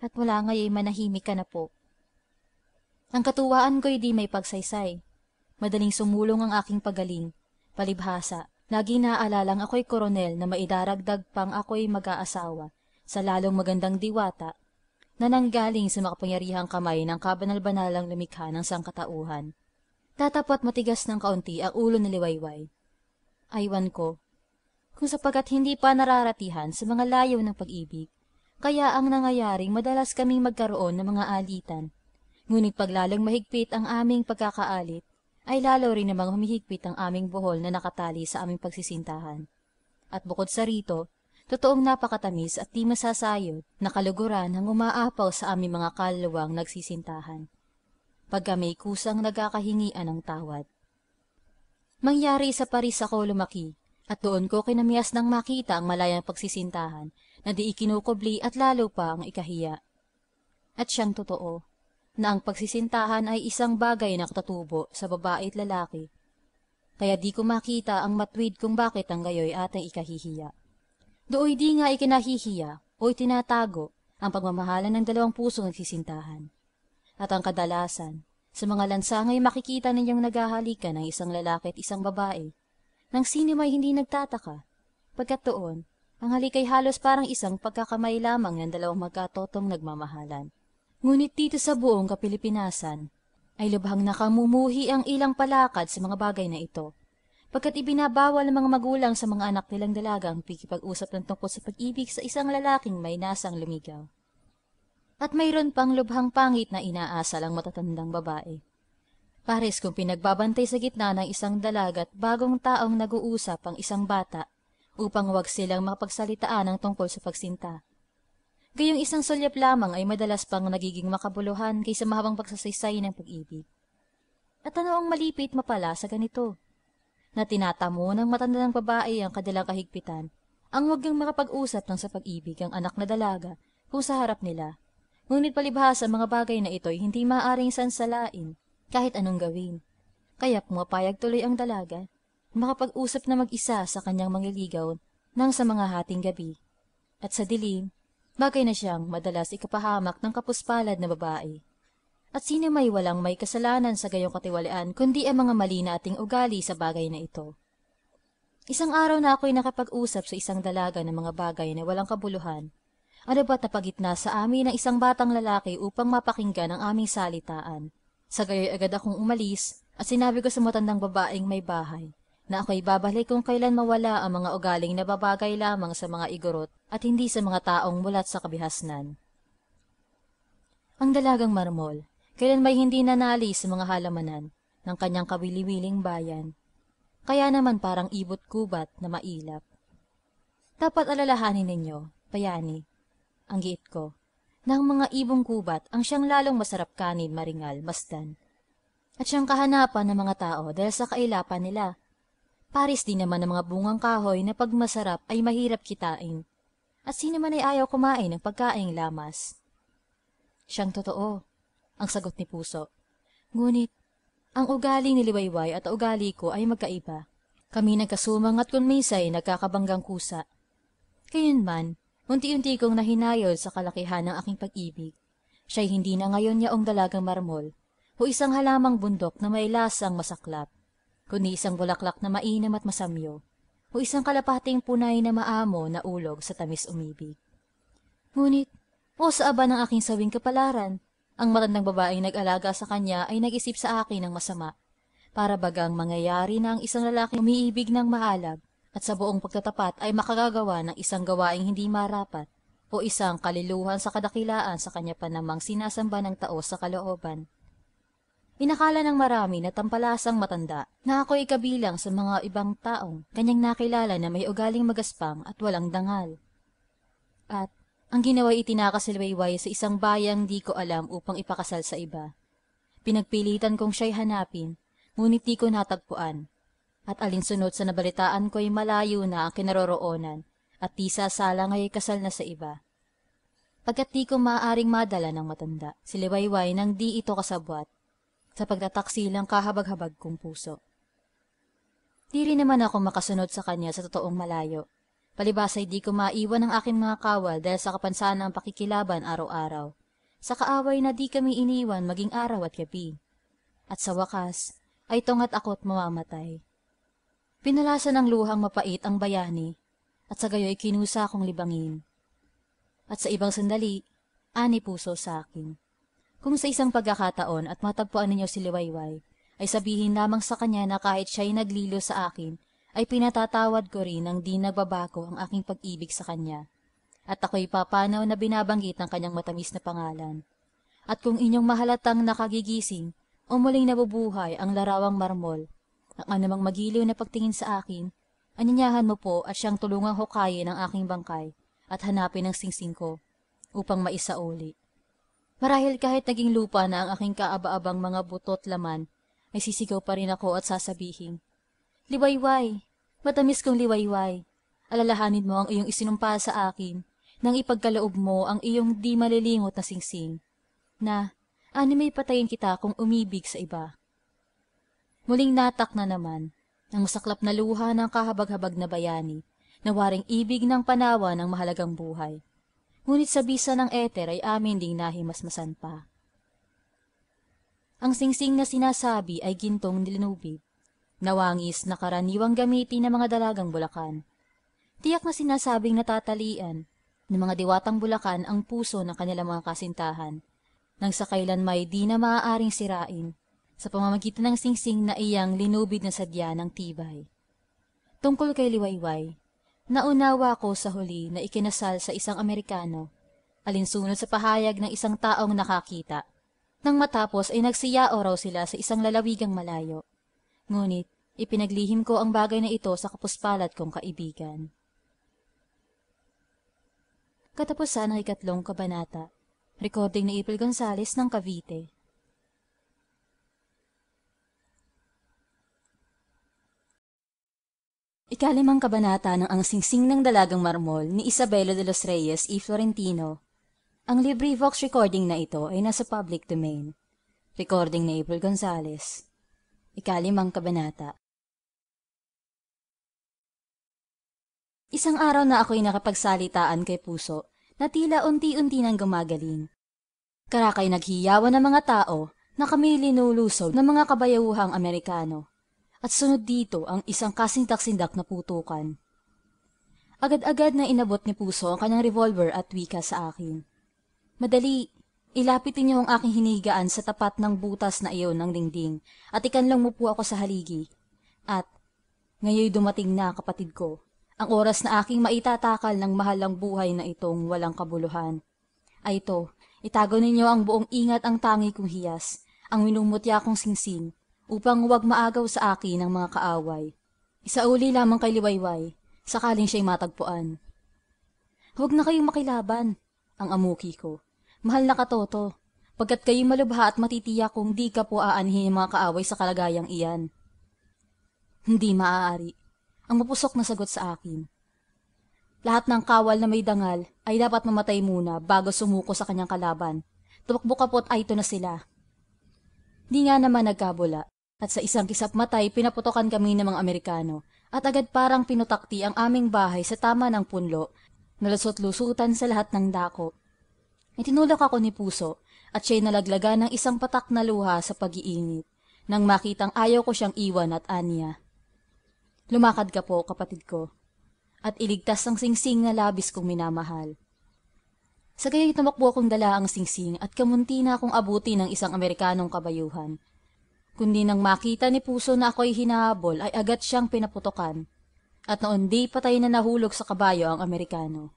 At mula ngayon manahimik ka na po. Ang katuwaan ko'y di may pagsaysay, Madaling sumulong ang aking pagaling. Palibhasa, lagi naaalalang ako'y koronel na maidaragdag pang ako'y mag-aasawa sa lalong magandang diwata na nanggaling sa makapangyarihang kamay ng kabanal-banalang lumikha ng sangkatauhan. Tatapat matigas ng kaunti ang ulo ni Liwayway. Aywan ko, kung sapagat hindi pa nararatihan sa mga layaw ng pag-ibig, kaya ang nangyayaring madalas kaming magkaroon ng mga alitan. Ngunit paglalang mahigpit ang aming pagkakaalit, ay lalo rin namang humihigpit ang aming buhol na nakatali sa aming pagsisintahan. At bukod sa rito, totoong napakatamis at di masasayod na kaluguran ang umaapaw sa aming mga kaluluwang nagsisintahan. Pagka may kusang nagkakahingian ng tawad. Mangyari sa Paris ako lumaki, at doon ko kinamias nang makita ang malayang pagsisintahan na di ikinukubli at lalo pa ang ikahiya. At siyang totoo, na ang pagsisintahan ay isang bagay na katutubo sa babae at lalaki, kaya di ko makita ang matwid kung bakit ang gayoy ating ikahihiya. Dooy di nga ikinahihiya o itinatago ang pagmamahalan ng dalawang puso ng sisintahan. At ang kadalasan, sa mga ay makikita ninyong naghahalikan ng isang lalaki at isang babae, nang sino may hindi nagtataka, pagkat doon, ang halik ay halos parang isang pagkakamay lamang ng dalawang magkatotong nagmamahalan. Ngunit dito sa buong Kapilipinasan, ay lubhang nakamumuhi ang ilang palakad sa mga bagay na ito, pagkat ibinabawal ng mga magulang sa mga anak nilang dalaga ang pikipag-usap ng tungkol sa pag-ibig sa isang lalaking may nasang lumigaw. At mayroon pang lubhang pangit na inaasal ang matatandang babae. Pares kung pinagbabantay sa gitna ng isang dalagat bagong taong nag-uusap ang isang bata upang wag silang mapagsalitaan ng tungkol sa pagsinta. Gayong isang sulyap lamang ay madalas pang nagiging makabuluhan kaysa mahabang pagsasaysay ng pag-ibig. At ano ang malipit mapala sa ganito? Na tinatamo ng matanda ng babae ang kadalang kahigpitan, ang huwag niyang makapag-usap ng sa pag-ibig ang anak na dalaga kung sa harap nila. Ngunit palibhas ang mga bagay na ito'y hindi maaaring sansalain kahit anong gawin. Kaya pumapayag tuloy ang dalaga, makapag-usap na mag-isa sa kanyang mangliligaw nang sa mga hating gabi. At sa dilim, Bagay na siyang madalas ikapahamak ng kapuspalad na babae. At sino may walang may kasalanan sa gayong katiwalaan kundi ang mga mali na ating ugali sa bagay na ito. Isang araw na ako'y nakapag-usap sa isang dalaga ng mga bagay na walang kabuluhan. Ano ba't napagitna sa amin ng isang batang lalaki upang mapakinggan ang aming salitaan? Sa gayo'y agad akong umalis at sinabi ko sa matandang babaeng may bahay na ako'y babalik kung kailan mawala ang mga ugaling na babagay lamang sa mga igorot at hindi sa mga taong mulat sa kabihasnan. Ang dalagang marmol, kailan may hindi nanali sa mga halamanan ng kanyang kawili kawiliwiling bayan, kaya naman parang ibot-kubat na mailap. Dapat alalahanin ninyo, payani, ang giit ko, ng mga ibong kubat ang siyang lalong masarap kanin maringal mastan, at siyang kahanapan ng mga tao dahil sa kailapan nila, Paris din naman ang mga bungang kahoy na pagmasarap ay mahirap kitain. At sino man ay ayaw kumain ng pagkaing lamas. Siyang totoo, ang sagot ni Puso. Ngunit, ang ugali ni Liwayway at ugali ko ay magkaiba. Kami nagkasumang at kung nagkakabanggang kusa. Kayunman, unti-unti kong nahinayol sa kalakihan ng aking pag-ibig. Siya'y hindi na ngayon yaong dalagang marmol o isang halamang bundok na may lasang masaklap kundi isang bulaklak na mainam at masamyo, o isang kalapating punay na maamo na ulog sa tamis umibig. Ngunit, o sa aba ng aking sawing kapalaran, ang matandang babaeng nag-alaga sa kanya ay nag-isip sa akin ng masama, para bagang mangyayari na ang isang lalaki umiibig ng maalab at sa buong pagtatapat ay makagagawa ng isang gawaing hindi marapat o isang kaliluhan sa kadakilaan sa kanya pa namang sinasamba ng tao sa kalooban. Inakala ng marami na tampalasang matanda na ako ikabilang sa mga ibang taong kanyang nakilala na may ugaling magaspang at walang dangal. At ang ginawa itinakas si Liwayway sa isang bayang di ko alam upang ipakasal sa iba. Pinagpilitan kong siya'y hanapin, ngunit di ko natagpuan. At alinsunod sa nabalitaan ko'y malayo na ang kinaroroonan at di sasala ngay'y kasal na sa iba. Pagkat di ko maaaring madala ng matanda, si Liwayway nang di ito kasabwat, sa pagtataksi lang kahabag-habag kong puso. Di rin naman ako makasunod sa kanya sa totoong malayo. Palibasa'y di ko maiwan ang aking mga kawal dahil sa kapansanan ang pakikilaban araw-araw. Sa kaaway na di kami iniwan maging araw at gabi. At sa wakas, ay tungat ako't mamamatay. Pinalasan ng luhang mapait ang bayani, at sa gayo'y kinusa kong libangin. At sa ibang sandali, ani puso sa akin. Kung sa isang pagkakataon at matagpuan ninyo si Liwayway, ay sabihin lamang sa kanya na kahit siya'y naglilo sa akin, ay pinatatawad ko rin ang di nagbabago ang aking pag-ibig sa kanya. At ako'y papanaw na binabanggit ang kanyang matamis na pangalan. At kung inyong mahalatang nakagigising o muling nabubuhay ang larawang marmol, ang anumang magiliw na pagtingin sa akin, anyanyahan mo po at siyang tulungang hukayin ang aking bangkay at hanapin ang singsing ko upang maisauli. Marahil kahit naging lupa na ang aking kaaba-abang mga butot laman, ay sisigaw pa rin ako at sasabihin, Liwayway! Matamis kong liwayway! Alalahanin mo ang iyong isinumpa sa akin nang ipagkaloob mo ang iyong di malilingot na singsing. Na, ano may patayin kita kung umibig sa iba. Muling natak na naman ang masaklap na luha ng kahabag-habag na bayani na waring ibig ng panawa ng mahalagang buhay ngunit sa bisa ng ether ay amin ding nahimasmasan pa. Ang singsing na sinasabi ay gintong nilinubig, nawangis na karaniwang gamitin ng mga dalagang bulakan. Tiyak na sinasabing natatalian ng mga diwatang bulakan ang puso ng kanilang mga kasintahan, nang sa kailan may di na maaaring sirain sa pamamagitan ng singsing na iyang linubid na sadya ng tibay. Tungkol kay Liwayway, Naunawa ko sa huli na ikinasal sa isang Amerikano, alinsunod sa pahayag ng isang taong nakakita. Nang matapos ay nagsiyao raw sila sa isang lalawigang malayo. Ngunit, ipinaglihim ko ang bagay na ito sa kapuspalad kong kaibigan. Katapusan ng ikatlong kabanata. Recording ni April Gonzales ng Cavite. Ikalimang kabanata ng Ang Singsing ng Dalagang Marmol ni Isabelo de los Reyes y Florentino. Ang LibriVox recording na ito ay nasa public domain. Recording ni April Gonzalez. Ikalimang kabanata. Isang araw na ako'y nakapagsalitaan kay Puso na tila unti-unti nang gumagaling. Karakay naghiyawan ng mga tao na kami linulusob ng mga kabayuhang Amerikano at sunod dito ang isang kasindak-sindak na putukan. Agad-agad na inabot ni Puso ang kanyang revolver at wika sa akin. Madali, ilapitin niyo ang aking hinigaan sa tapat ng butas na iyon ng dingding at ikanlang po ako sa haligi. At, ngayon dumating na kapatid ko, ang oras na aking maitatakal ng mahalang buhay na itong walang kabuluhan. Ay ito, itago ninyo ang buong ingat ang tangi kong hiyas, ang minumutya kong singsing, upang huwag maagaw sa akin ng mga kaaway. Isauli lamang kay Liwayway, sakaling siya'y matagpuan. Huwag na kayong makilaban, ang amuki ko. Mahal na katoto, pagkat kayo malubha at matitiya kung di ka po aanhin ng mga kaaway sa kalagayang iyan. Hindi maaari, ang mapusok na sagot sa akin. Lahat ng kawal na may dangal ay dapat mamatay muna bago sumuko sa kanyang kalaban. Tumakbo kapot ay ito na sila. Di nga naman nagkabula. At sa isang kisap matay, pinaputokan kami ng mga Amerikano at agad parang pinutakti ang aming bahay sa tama ng punlo, nalusot-lusutan sa lahat ng dako. Itinulak ako ni Puso at siya'y nalaglaga ng isang patak na luha sa pag-iinit nang makitang ayaw ko siyang iwan at anya. Lumakad ka po, kapatid ko, at iligtas ang singsing na labis kong minamahal. Sa gayon tumakbo akong dala ang singsing at kamunti na akong abuti ng isang Amerikanong kabayuhan kundi nang makita ni Puso na ako'y hinahabol ay agad siyang pinaputokan, at noon di patay na nahulog sa kabayo ang Amerikano.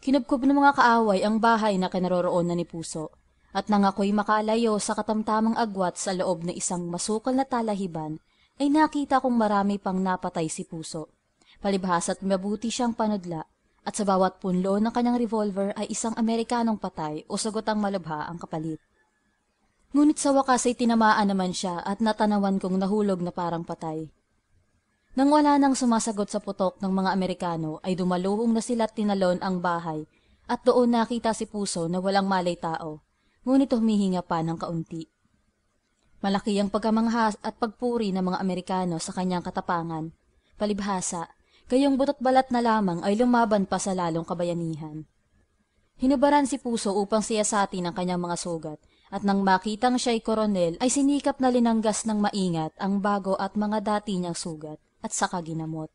Kinubkob ng mga kaaway ang bahay na kinaroroon na ni Puso, at nang ako'y makalayo sa katamtamang agwat sa loob ng isang masukal na talahiban, ay nakita kong marami pang napatay si Puso. Palibhasa't mabuti siyang panudla, at sa bawat punlo ng kanyang revolver ay isang Amerikanong patay o sagotang malubha ang kapalit. Ngunit sa wakas ay tinamaan naman siya at natanawan kong nahulog na parang patay. Nang wala nang sumasagot sa putok ng mga Amerikano ay dumaluhong na sila tinalon ang bahay at doon nakita si Puso na walang malay tao, ngunit humihinga pa ng kaunti. Malaki ang pagkamangha at pagpuri ng mga Amerikano sa kanyang katapangan. Palibhasa, kayong butot balat na lamang ay lumaban pa sa lalong kabayanihan. Hinubaran si Puso upang siyasati ang kanyang mga sugat at nang makitang siya'y koronel ay sinikap na linanggas ng maingat ang bago at mga dati niyang sugat at saka ginamot.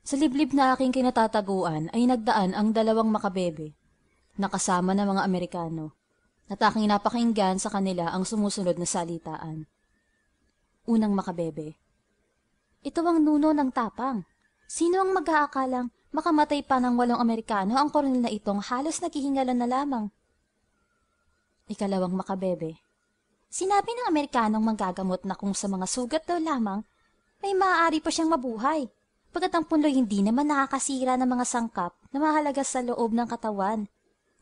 Sa liblib na aking kinatataguan ay nagdaan ang dalawang makabebe, nakasama ng mga Amerikano, at aking napakinggan sa kanila ang sumusunod na salitaan. Unang makabebe, Ito ang nuno ng tapang. Sino ang mag-aakalang makamatay pa ng walong Amerikano ang koronel na itong halos naghihingalan na lamang Ikalawang makabebe. Sinabi ng Amerikanong manggagamot na kung sa mga sugat daw lamang, may maaari pa siyang mabuhay. Pagkat ang punlo hindi naman nakakasira ng mga sangkap na mahalaga sa loob ng katawan.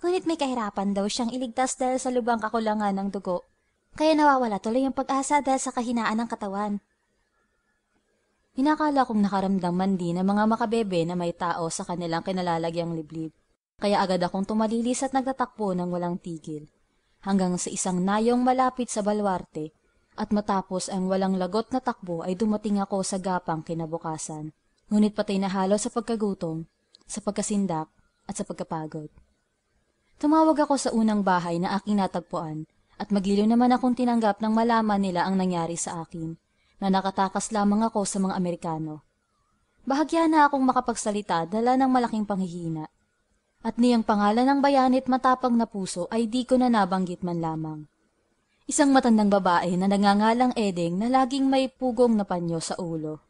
Ngunit may kahirapan daw siyang iligtas dahil sa lubang kakulangan ng dugo. Kaya nawawala tuloy ang pag-asa dahil sa kahinaan ng katawan. Hinakala kong nakaramdaman din ng mga makabebe na may tao sa kanilang kinalalagyang liblib. Kaya agad akong tumalilis at nagtatakbo ng walang tigil hanggang sa isang nayong malapit sa balwarte at matapos ang walang lagot na takbo ay dumating ako sa gapang kinabukasan. Ngunit patay na halo sa pagkagutom, sa pagkasindak at sa pagkapagod. Tumawag ako sa unang bahay na aking natagpuan at magliliw naman akong tinanggap nang malaman nila ang nangyari sa akin na nakatakas lamang ako sa mga Amerikano. Bahagya na akong makapagsalita dala ng malaking panghihina at niyang pangalan ng bayanit matapang na puso ay di ko na nabanggit man lamang. Isang matandang babae na nangangalang Edeng na laging may pugong na panyo sa ulo.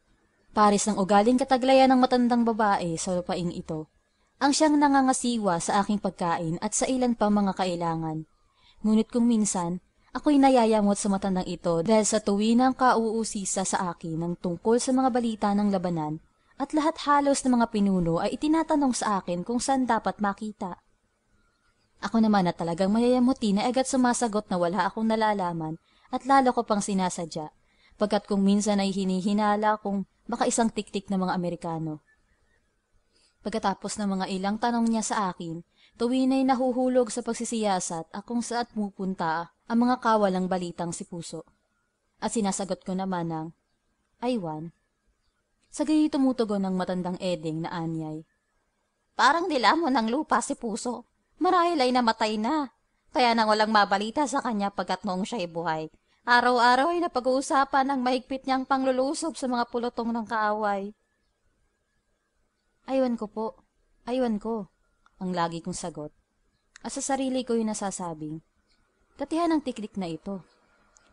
Paris ng ugaling kataglayan ng matandang babae sa lupaing ito. Ang siyang nangangasiwa sa aking pagkain at sa ilan pa mga kailangan. Ngunit kung minsan, ako'y nayayamot sa matandang ito dahil sa tuwi ng kauusisa sa akin ng tungkol sa mga balita ng labanan at lahat halos ng mga pinuno ay itinatanong sa akin kung saan dapat makita. Ako naman na talagang mayayamuti na agad sumasagot na wala akong nalalaman at lalo ko pang sinasadya, pagkat kung minsan ay hinihinala kung baka isang tiktik ng mga Amerikano. Pagkatapos ng mga ilang tanong niya sa akin, tuwin ay nahuhulog sa pagsisiyasat at kung saan pupunta ang mga kawalang balitang si Puso. At sinasagot ko naman ng, Aywan, Sagay tumutugon ng matandang eding na anyay. Parang nilamon ng lupa si puso. Marahil ay namatay na. Kaya nang walang mabalita sa kanya pagkat noong siya ay buhay. Araw-araw ay napag-uusapan ang mahigpit niyang panglulusob sa mga pulutong ng kaaway. Aywan ko po. Aywan ko. Ang lagi kong sagot. At sa sarili ko yung nasasabing, katihan ang tikdik na ito.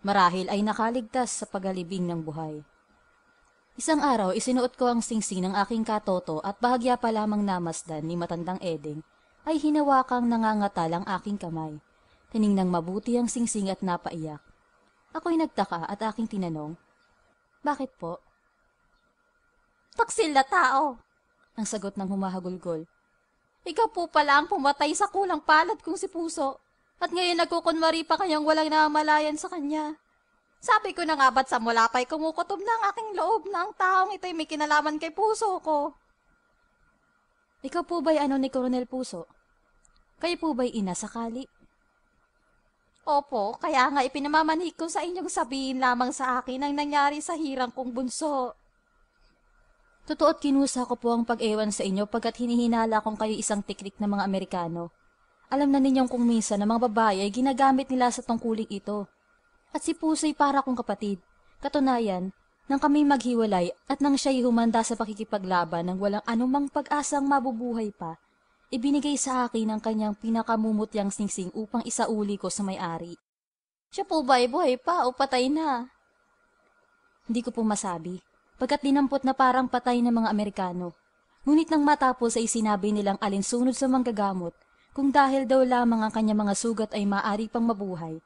Marahil ay nakaligtas sa pagalibing ng buhay. Isang araw, isinuot ko ang singsing ng aking katoto at bahagya pa lamang namasdan ni matandang Eding ay hinawakang nangangatal ang aking kamay. Tiningnang mabuti ang singsing at napaiyak. Ako'y nagtaka at aking tinanong, Bakit po? Taksil na tao! Ang sagot ng humahagulgol. Ikaw po pala ang pumatay sa kulang palad kong si Puso. At ngayon nagkukunwari pa kayang walang namalayan sa kanya. Sabi ko na nga ba't sa mula mulapay kumukutob na ang aking loob na ang taong ito'y may kinalaman kay puso ko. Ikaw po ba'y ano ni Coronel Puso? Kayo po ba'y ina sakali? Opo, kaya nga ipinamamanhik ko sa inyong sabihin lamang sa akin ang nangyari sa hirang kong bunso. Totoo't kinusa ko po ang pag-ewan sa inyo pagkat hinihinala kong kayo isang teknik ng mga Amerikano. Alam na ninyong kung minsan ang mga babae ay ginagamit nila sa tungkuling ito at si Puso'y para kong kapatid. Katunayan, nang kami maghiwalay at nang siya'y humanda sa pakikipaglaban ng walang anumang pag-asang mabubuhay pa, ibinigay sa akin ang kanyang pinakamumutyang singsing upang isauli ko sa may-ari. Siya po ba ay buhay pa o patay na? Hindi ko po masabi, pagkat dinampot na parang patay ng mga Amerikano. Ngunit nang matapos ay sinabi nilang alinsunod sa manggagamot, kung dahil daw lamang ang kanyang mga sugat ay maaari pang mabuhay,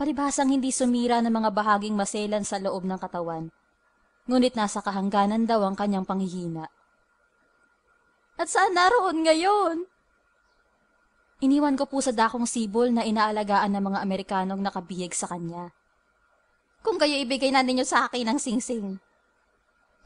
palibhasang hindi sumira ng mga bahaging maselan sa loob ng katawan, ngunit nasa kahangganan daw ang kanyang panghihina. At saan naroon ngayon? Iniwan ko po sa dakong sibol na inaalagaan ng mga Amerikanong nakabihig sa kanya. Kung kayo ibigay na ninyo sa akin ang singsing.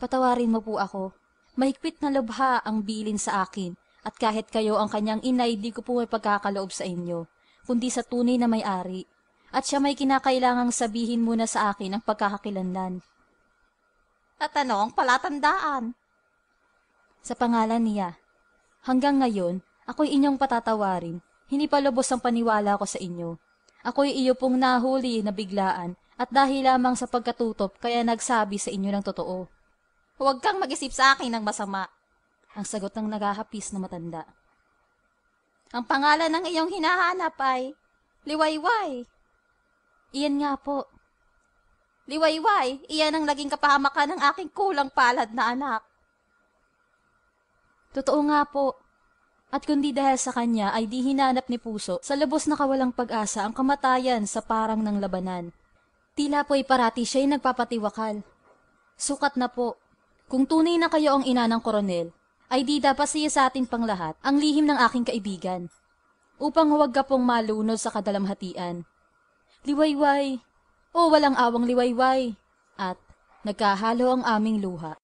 Patawarin mo po ako. Mahigpit na lubha ang bilin sa akin at kahit kayo ang kanyang inay, di ko po may pagkakaloob sa inyo, kundi sa tunay na may-ari at siya may kinakailangang sabihin muna sa akin ang pagkakakilanlan. At ano ang palatandaan? Sa pangalan niya. Hanggang ngayon, ako'y inyong patatawarin. Hinipalubos ang paniwala ko sa inyo. Ako'y iyo pong nahuli na biglaan at dahil lamang sa pagkatutop kaya nagsabi sa inyo ng totoo. Huwag kang mag-isip sa akin ng masama. Ang sagot ng nagahapis na matanda. Ang pangalan ng iyong hinahanap ay Liwayway. Iyan nga po. Liwayway, iyan ang naging kapahamakan ng aking kulang palad na anak. Totoo nga po. At kundi dahil sa kanya ay di hinanap ni Puso sa lubos na kawalang pag-asa ang kamatayan sa parang ng labanan. Tila po ay parati siya'y nagpapatiwakal. Sukat na po. Kung tunay na kayo ang ina ng koronel, ay di dapat siya sa ating panglahat ang lihim ng aking kaibigan. Upang huwag ka pong malunod sa kadalamhatian liwayway, o walang awang liwayway, at nagkahalo ang aming luha.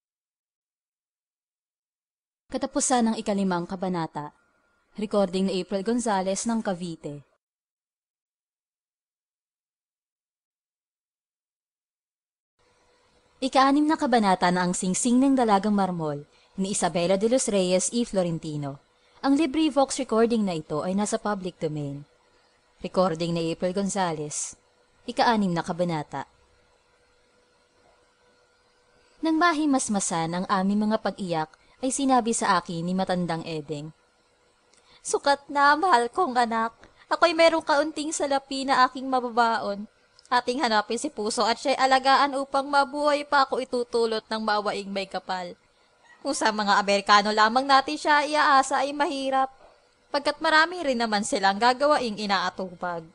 Katapusan ng ikalimang kabanata. Recording ni April Gonzales ng Cavite. Ikaanim na kabanata na ang singsing ng dalagang marmol ni Isabela de los Reyes e Florentino. Ang LibriVox recording na ito ay nasa public domain. Recording ni April Gonzales, Ika-anim na Kabanata Nang mahimasmasan ang aming mga pag-iyak ay sinabi sa akin ni matandang Edeng, Sukat na, mahal kong anak. Ako'y merong kaunting salapi na aking mababaon. Ating hanapin si puso at siya'y alagaan upang mabuhay pa ako itutulot ng mawaing may kapal. Kung sa mga Amerikano lamang natin siya iaasa ay mahirap, pagkat marami rin naman silang gagawaing inaatupag.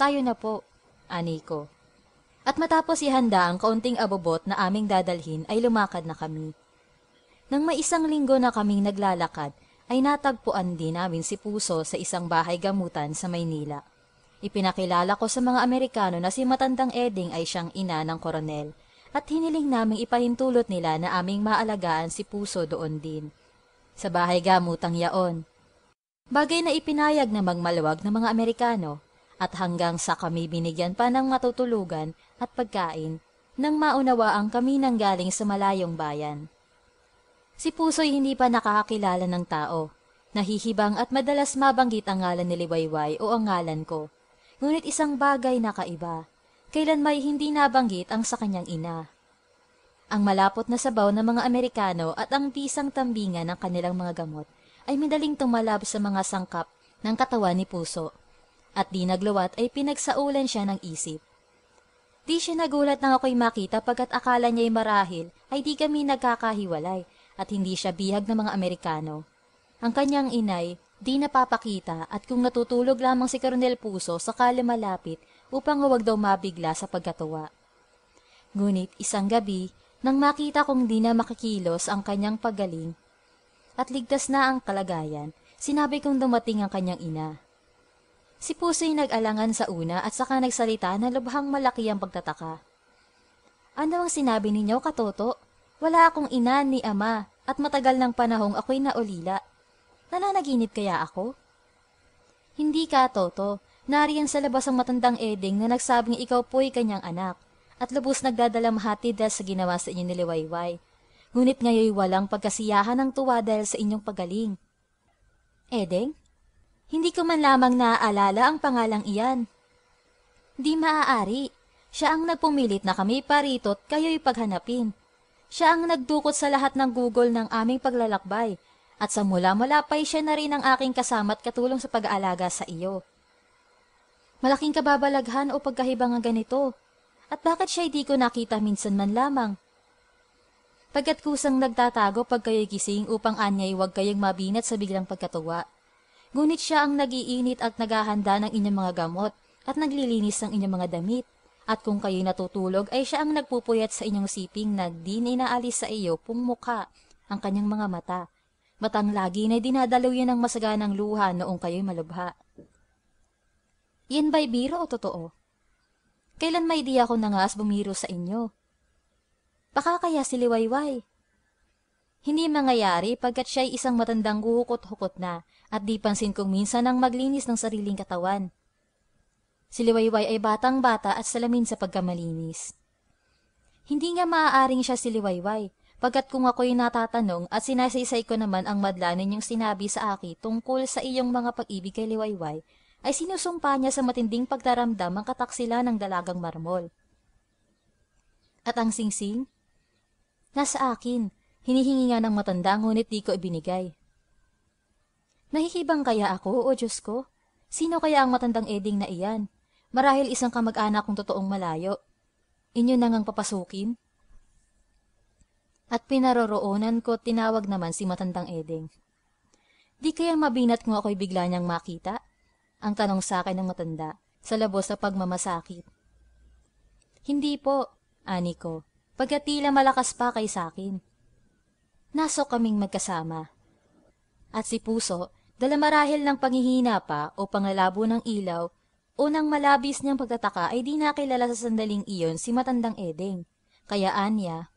Tayo na po, ani At matapos ihanda ang kaunting abobot na aming dadalhin ay lumakad na kami. Nang may isang linggo na kaming naglalakad, ay natagpuan din namin si Puso sa isang bahay gamutan sa Maynila. Ipinakilala ko sa mga Amerikano na si Matandang Eding ay siyang ina ng koronel at hiniling naming ipahintulot nila na aming maalagaan si Puso doon din. Sa bahay gamutang yaon, Bagay na ipinayag na magmaluwag ng mga Amerikano at hanggang sa kami binigyan pa ng matutulugan at pagkain nang ang kami nang galing sa malayong bayan. Si Puso'y hindi pa nakakakilala ng tao, nahihibang at madalas mabanggit ang ngalan ni Liwayway o ang ngalan ko. Ngunit isang bagay na kaiba, kailan may hindi nabanggit ang sa kanyang ina. Ang malapot na sabaw ng mga Amerikano at ang pisang tambingan ng kanilang mga gamot ay madaling tumalab sa mga sangkap ng katawan ni puso, at di naglawat ay pinagsaulan siya ng isip. Di siya nagulat nang ako'y makita pagkat akala niya'y marahil ay di kami nagkakahiwalay at hindi siya bihag ng mga Amerikano. Ang kanyang inay, di napapakita at kung natutulog lamang si Coronel Puso sakali malapit upang huwag daw mabigla sa pagkatuwa. Ngunit isang gabi, nang makita kong di na makikilos ang kanyang paggaling, at ligtas na ang kalagayan, sinabi kong dumating ang kanyang ina. Si Puso'y nag-alangan sa una at saka nagsalita na lubhang malaki ang pagtataka. Ano ang sinabi ninyo, katoto? Wala akong ina ni ama at matagal ng panahong ako'y naulila. Nananaginip kaya ako? Hindi ka, Toto. Nariyan sa labas ang matandang eding na nagsabing ikaw po'y kanyang anak at lubos nagdadalamhati dahil sa ginawa sa inyo ni Liwayway ngunit ngayon walang pagkasiyahan ng tuwa dahil sa inyong pagaling. Edeng, hindi ko man lamang naaalala ang pangalang iyan. Di maaari. Siya ang nagpumilit na kami parito at kayo'y paghanapin. Siya ang nagdukot sa lahat ng Google ng aming paglalakbay, at sa mula-mula pa'y siya na rin ang aking kasama at katulong sa pag-aalaga sa iyo. Malaking kababalaghan o pagkahibangan ganito, at bakit siya hindi ko nakita minsan man lamang? pagkat kusang nagtatago pag kayo gising upang anyay huwag kayong mabinat sa biglang pagkatuwa. Ngunit siya ang nagiinit at naghahanda ng inyong mga gamot at naglilinis ng inyong mga damit. At kung kayo'y natutulog ay siya ang nagpupuyat sa inyong siping na di na inaalis sa iyo pung muka ang kanyang mga mata. Matang lagi na dinadaluyan ng masaganang luha noong kayo'y malubha. Yan ba'y biro o totoo? Kailan may di ako nangas bumiro sa inyo? Baka kaya si Liwayway. Hindi mangyayari pagkat siya ay isang matandang guhukot-hukot na at di pansin kong minsan ang maglinis ng sariling katawan. Si Liwayway ay batang-bata at salamin sa pagkamalinis. Hindi nga maaaring siya si Liwayway pagkat kung ako'y natatanong at sinasaysay ko naman ang madlanin ninyong sinabi sa akin tungkol sa iyong mga pag-ibig kay Liwayway ay sinusumpa niya sa matinding pagdaramdam ang kataksila ng dalagang marmol. At ang singsing, Nasa akin. Hinihingi nga ng matanda ngunit di ko ibinigay. Nahihibang kaya ako, o Diyos ko? Sino kaya ang matandang eding na iyan? Marahil isang kamag-anak kong totoong malayo. Inyo nang ngang papasukin? At pinaroroonan ko tinawag naman si matandang eding. Di kaya mabinat kung ako'y bigla niyang makita? Ang tanong sa akin ng matanda, sa labos sa pagmamasakit. Hindi po, ani ko pagkatila malakas pa kay sakin. Naso kaming magkasama. At si Puso, dala marahil ng pangihina pa o pangalabo ng ilaw o nang malabis niyang pagtataka ay di nakilala sa sandaling iyon si matandang Edeng. Kaya anya,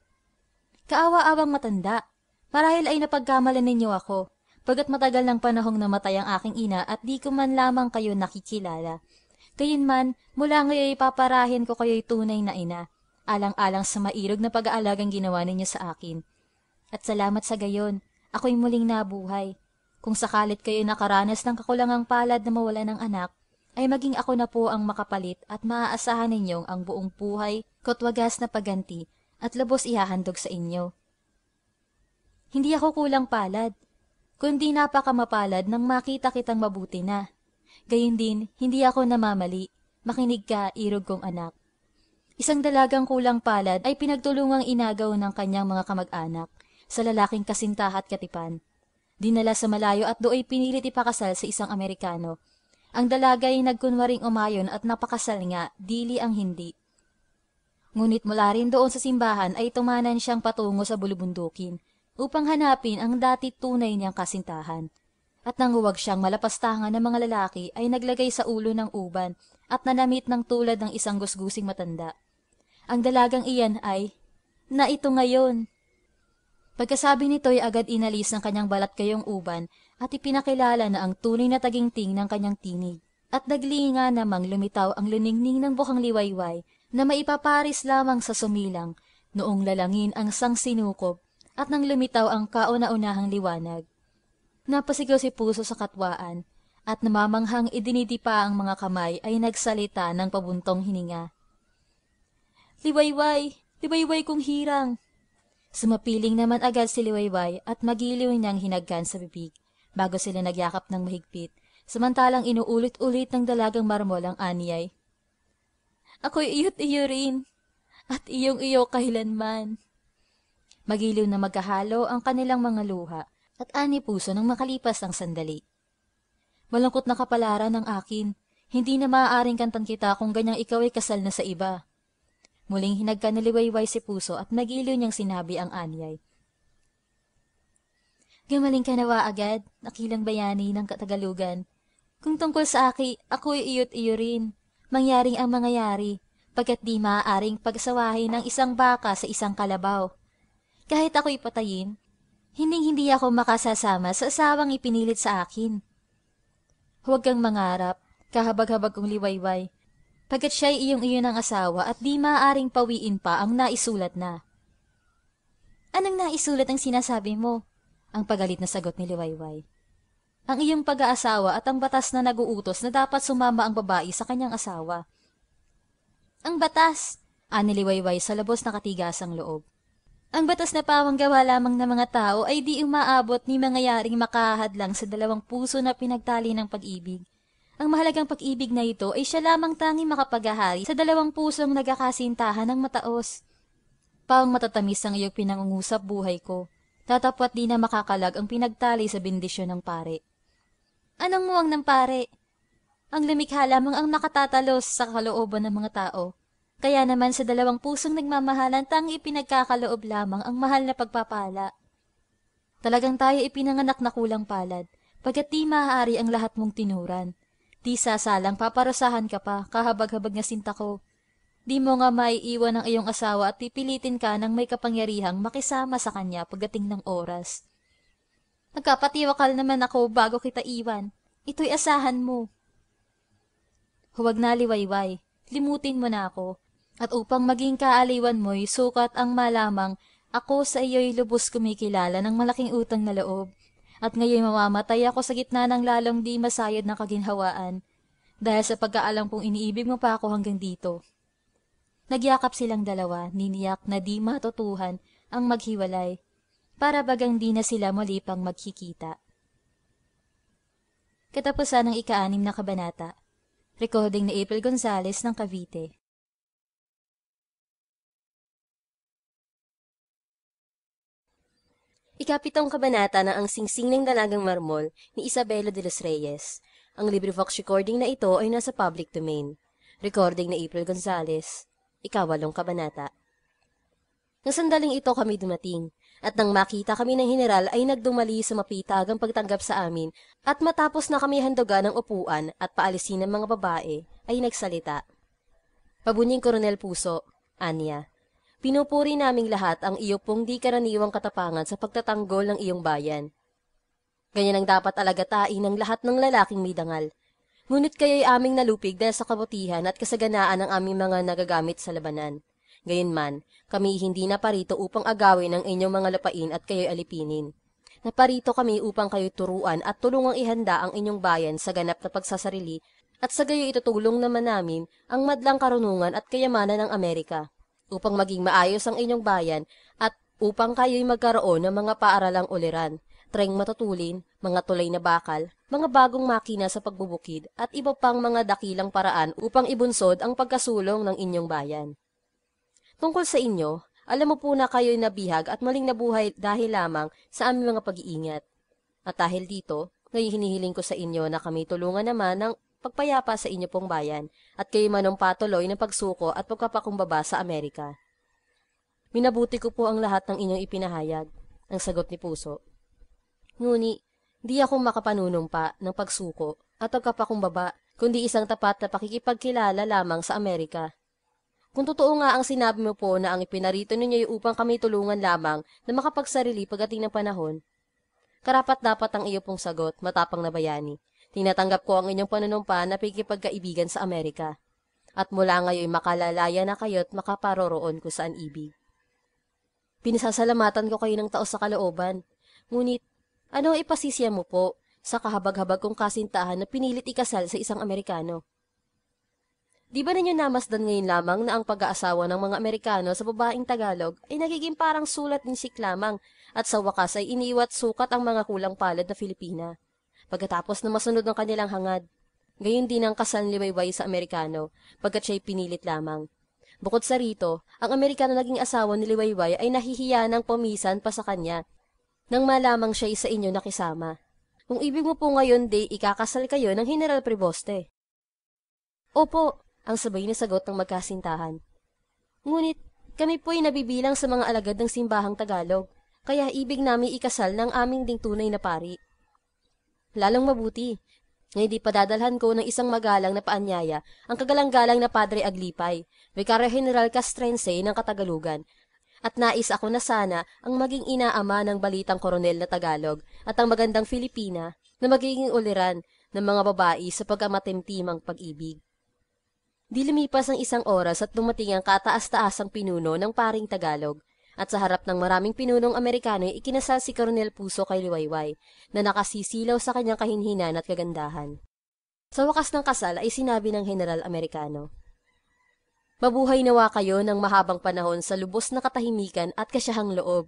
Kaawa-awang matanda, marahil ay napagkamalan ninyo ako, pagkat matagal ng panahong namatay ang aking ina at di ko man lamang kayo nakikilala. man, mula ngayon ay paparahin ko kayo'y tunay na ina, alang-alang sa mairog na pag-aalagang ginawa ninyo sa akin. At salamat sa gayon, ako'y muling nabuhay. Kung sakalit kayo nakaranas ng kakulangang palad na mawala ng anak, ay maging ako na po ang makapalit at maaasahan ninyong ang buong buhay, kotwagas na paganti, at labos ihahandog sa inyo. Hindi ako kulang palad, kundi napakamapalad nang makita kitang mabuti na. Gayun din, hindi ako namamali. Makinig ka, irog kong anak. Isang dalagang kulang palad ay pinagtulungang inagaw ng kanyang mga kamag-anak sa lalaking kasintahat katipan. Dinala sa malayo at do'y pinilit ipakasal sa isang Amerikano. Ang dalaga ay nagkunwaring umayon at napakasal nga, dili ang hindi. Ngunit mula rin doon sa simbahan ay tumanan siyang patungo sa bulubundukin upang hanapin ang dati tunay niyang kasintahan. At nang huwag siyang malapastangan ng mga lalaki ay naglagay sa ulo ng uban at nanamit ng tulad ng isang gusgusing matanda. Ang dalagang iyan ay, na ito ngayon. Pagkasabi nito ay agad inalis ng kanyang balat kayong uban at ipinakilala na ang tunay na tagingting ng kanyang tinig. At naglinga namang lumitaw ang luningning ng bukang liwayway na maipaparis lamang sa sumilang noong lalangin ang sangsinukob at nang lumitaw ang kauna-unahang liwanag. Napasigaw si puso sa katwaan, at namamanghang idinidipa ang mga kamay ay nagsalita ng pabuntong hininga. Liwayway! Liwayway kong hirang! Sumapiling naman agad si Liwayway at magiliw niyang hinagkan sa bibig bago sila nagyakap ng mahigpit, samantalang inuulit-ulit ng dalagang marmol ang aniyay. Ako'y iyo't iyo rin, at iyong iyo kahilanman. Magiliw na magkahalo ang kanilang mga luha at ani puso nang makalipas ang sandali. Malungkot na kapalaran ang akin, hindi na maaaring kantan kita kung ganyang ikaw ay kasal na sa iba. Muling hinagka ni liwayway si puso at nagiliw niyang sinabi ang anyay. Gumaling ka nawa agad, nakilang bayani ng Katagalugan. Kung tungkol sa aki, ako'y iyot iyo rin. Mangyaring ang mangyayari, pagkat di maaaring pagsawahin ng isang baka sa isang kalabaw. Kahit ako'y patayin, hinding-hindi ako makasasama sa asawang ipinilit sa akin. Huwag kang mangarap, kahabag-habag kong liwayway pagkat siya'y iyong iyon ng asawa at di maaaring pawiin pa ang naisulat na. Anong naisulat ang sinasabi mo? Ang pagalit na sagot ni Liwayway. Ang iyong pag-aasawa at ang batas na naguutos na dapat sumama ang babae sa kanyang asawa. Ang batas! Ani Liwayway sa labos na katigasang loob. Ang batas na pawang gawa lamang ng mga tao ay di umaabot ni mga yaring makahadlang sa dalawang puso na pinagtali ng pag-ibig. Ang mahalagang pag-ibig na ito ay siya lamang tanging makapaghahari sa dalawang pusong nagkakasintahan ng mataos. Paang matatamis ang iyong pinangungusap buhay ko. Tatapwat di na makakalag ang pinagtali sa bendisyon ng pare. Anong muwang ng pare? Ang lumikha lamang ang nakatatalos sa kalooban ng mga tao. Kaya naman sa dalawang pusong nagmamahalan tang ipinagkakaloob lamang ang mahal na pagpapala. Talagang tayo ipinanganak na kulang palad, pagkat di maaari ang lahat mong tinuran. Di sasalang paparosahan ka pa, kahabag-habag na sinta ko. Di mo nga maiiwan ang iyong asawa at pipilitin ka ng may kapangyarihang makisama sa kanya pagdating ng oras. Nagkapatiwakal naman ako bago kita iwan. Ito'y asahan mo. Huwag na liwayway. Limutin mo na ako. At upang maging kaaliwan mo'y sukat ang malamang ako sa iyo'y lubos kumikilala ng malaking utang na loob at ngayon mamamatay ako sa gitna ng lalong di masayad na kaginhawaan dahil sa pagkaalam kong iniibig mo pa ako hanggang dito. Nagyakap silang dalawa, niniyak na di matutuhan ang maghiwalay, para bagang di na sila muli pang magkikita. Katapusan ng ikaanim na kabanata. Recording na April Gonzales ng Cavite. Ikapitong kabanata ng Ang Singsing ng Dalagang Marmol ni Isabela de los Reyes. Ang LibriVox recording na ito ay nasa public domain. Recording na April Gonzales. Ikawalong kabanata. Nang sandaling ito kami dumating, at nang makita kami ng general ay nagdumali sa mapitag ang pagtanggap sa amin, at matapos na kami handugan ng upuan at paalisin ng mga babae, ay nagsalita. Pabunying Koronel Puso, Anya. Pinupuri naming lahat ang iyo pong di karaniwang katapangan sa pagtatanggol ng iyong bayan. Ganyan ang dapat alagatain ng lahat ng lalaking may dangal. Ngunit kayo'y aming nalupig dahil sa kabutihan at kasaganaan ng aming mga nagagamit sa labanan. Gayunman, kami hindi na parito upang agawin ang inyong mga lupain at kayo'y alipinin. Naparito kami upang kayo turuan at tulungang ihanda ang inyong bayan sa ganap na pagsasarili at sa gayo itutulong naman namin ang madlang karunungan at kayamanan ng Amerika upang maging maayos ang inyong bayan at upang kayo'y magkaroon ng mga paaralang uliran, treng matutulin, mga tulay na bakal, mga bagong makina sa pagbubukid at iba pang mga dakilang paraan upang ibunsod ang pagkasulong ng inyong bayan. Tungkol sa inyo, alam mo po na kayo'y nabihag at maling nabuhay dahil lamang sa aming mga pag-iingat. At dahil dito, ngayon hinihiling ko sa inyo na kami tulungan naman ng pagpayapa sa inyo pong bayan at kayo manong patuloy ng pagsuko at pagkapakumbaba sa Amerika. Minabuti ko po ang lahat ng inyong ipinahayag, ang sagot ni Puso. Nguni, di ako makapanunumpa ng pagsuko at pagkapakumbaba kundi isang tapat na pakikipagkilala lamang sa Amerika. Kung totoo nga ang sinabi mo po na ang ipinarito ninyo ay upang kami tulungan lamang na makapagsarili pagdating ng panahon, karapat dapat ang iyo pong sagot, matapang na bayani, Tinatanggap ko ang inyong panunumpa na pagkipagkaibigan sa Amerika. At mula ngayon makalalaya na kayo't makaparoroon ko saan ibig. Pinasasalamatan ko kayo ng taos sa kalooban. Ngunit, ano ipasisya mo po sa kahabag-habag kong kasintahan na pinilit ikasal sa isang Amerikano? Di ba ninyo namasdan ngayon lamang na ang pag-aasawa ng mga Amerikano sa babaeng Tagalog ay nagiging parang sulat ni sik lamang at sa wakas ay iniwat sukat ang mga kulang palad na Filipina? pagkatapos na masunod ng kanilang hangad. Gayon din ang kasal ni Wayway sa Amerikano, pagkat siya'y pinilit lamang. Bukod sa rito, ang Amerikano naging asawa ni Liwayway ay nahihiya ng pumisan pa sa kanya, nang malamang siya isa inyo nakisama. Kung ibig mo po ngayon, day, ikakasal kayo ng General Preboste. Opo, ang sabay na sagot ng magkasintahan. Ngunit, kami po ay nabibilang sa mga alagad ng simbahang Tagalog, kaya ibig namin ikasal ng aming ding tunay na pari. Lalong mabuti, na hindi padadalhan ko ng isang magalang na paanyaya ang kagalang-galang na Padre Aglipay, Vicario General Castrense ng Katagalugan, at nais ako na sana ang maging inaama ng balitang koronel na Tagalog at ang magandang Filipina na magiging uliran ng mga babae sa pagamatimtimang pag-ibig. Di lumipas ang isang oras at dumating ang kataas-taasang pinuno ng paring Tagalog at sa harap ng maraming pinunong Amerikano ay ikinasal si Coronel Puso kay Liwayway na nakasisilaw sa kanyang kahinhinan at kagandahan. Sa wakas ng kasal ay sinabi ng General Amerikano, Mabuhay nawa kayo ng mahabang panahon sa lubos na katahimikan at kasyahang loob.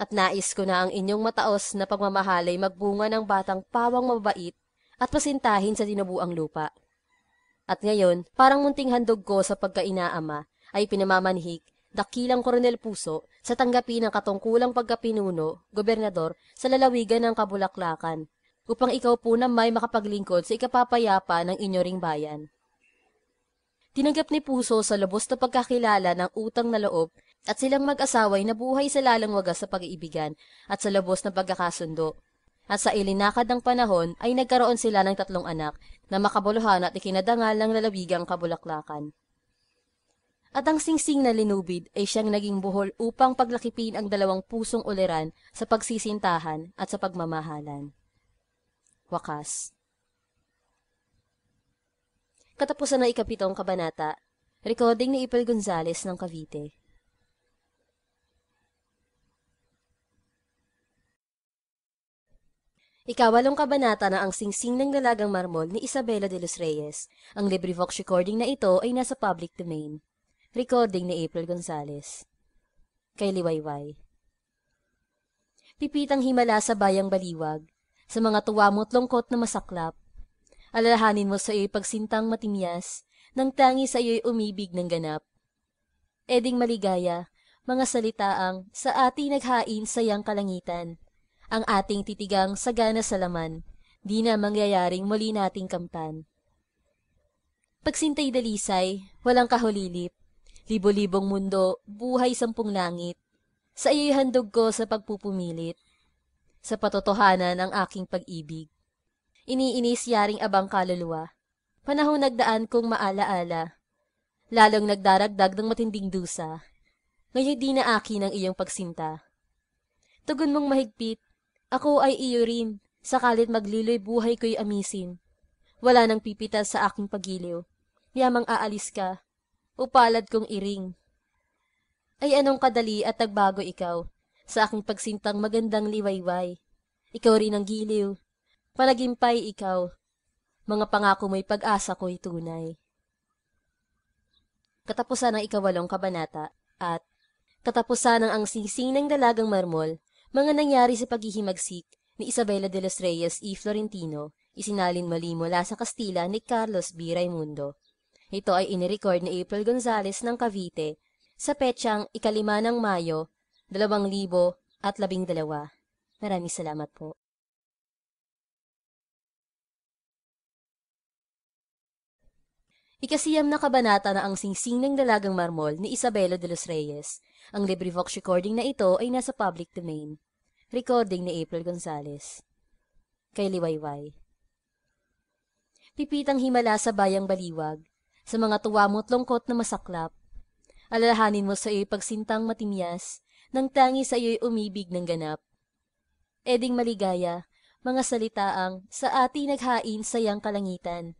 At nais ko na ang inyong mataos na pagmamahalay magbunga ng batang pawang mabait at pasintahin sa dinabuang lupa. At ngayon, parang munting handog ko sa pagkainaama, ay pinamamanhik dakilang Koronel Puso sa tanggapin ng katungkulang pagkapinuno, gobernador, sa lalawigan ng Kabulaklakan, upang ikaw po na may makapaglingkod sa ikapapayapa ng inyoring bayan. Tinanggap ni Puso sa lubos na pagkakilala ng utang na loob at silang mag-asaway na buhay sa lalang wagas sa pag-iibigan at sa lubos na pagkakasundo. At sa ilinakad ng panahon ay nagkaroon sila ng tatlong anak na makabuluhan at ikinadangal ng lalawigang kabulaklakan. At ang singsing na linubid ay siyang naging buhol upang paglakipin ang dalawang pusong uliran sa pagsisintahan at sa pagmamahalan. Wakas Katapusan na ikapitong kabanata, recording ni Ipel Gonzales ng Cavite. Ikawalong kabanata na ang singsing ng dalagang marmol ni Isabela de los Reyes. Ang LibriVox recording na ito ay nasa public domain. Recording ni April Gonzales. Kay Liwayway. Pipitang himala sa bayang baliwag, sa mga tuwa mo't lungkot na masaklap. Alalahanin mo sa iyo'y pagsintang matimyas, nang tangi sa iyo'y umibig ng ganap. Eding maligaya, mga salitaang sa ating naghain sayang kalangitan, ang ating titigang sagana sa laman, di na mangyayaring muli nating kamtan. Pagsintay dalisay, walang kahulilip, Libo-libong mundo, buhay sampung langit. Sa iyo'y handog ko sa pagpupumilit. Sa patotohanan ng aking pag-ibig. Iniinis yaring abang kaluluwa. Panahon nagdaan kong maalaala. Lalong nagdaragdag ng matinding dusa. Ngayon di na akin ang iyong pagsinta. Tugon mong mahigpit, ako ay iyo rin. Sakalit magliloy buhay ko'y amisin. Wala nang pipitas sa aking pagiliw. Yamang aalis ka, upalad kong iring. Ay anong kadali at tagbago ikaw, sa aking pagsintang magandang liwayway. Ikaw rin ang giliw, panagimpay ikaw, mga pangako mo'y pag-asa ko'y tunay. Katapusan ng ikawalong kabanata at katapusan ng ang sising ng dalagang marmol, mga nangyari sa paghihimagsik ni Isabela de los Reyes e Florentino, isinalin mali mula sa Kastila ni Carlos B. Raimundo. Ito ay inirecord ni April Gonzales ng Cavite sa petsang ikalima ng Mayo, 2012. Maraming salamat po. Ikasiyam na kabanata na ang singsing ng dalagang marmol ni Isabela de los Reyes. Ang LibriVox recording na ito ay nasa public domain. Recording ni April Gonzales. Kay Liwayway. Pipitang himala sa bayang baliwag, sa mga tuwa mo't lungkot na masaklap. Alalahanin mo sa iyo'y pagsintang matimyas, nang tangi sa iyo'y umibig ng ganap. Eding maligaya, mga salitaang sa ati naghain sayang kalangitan,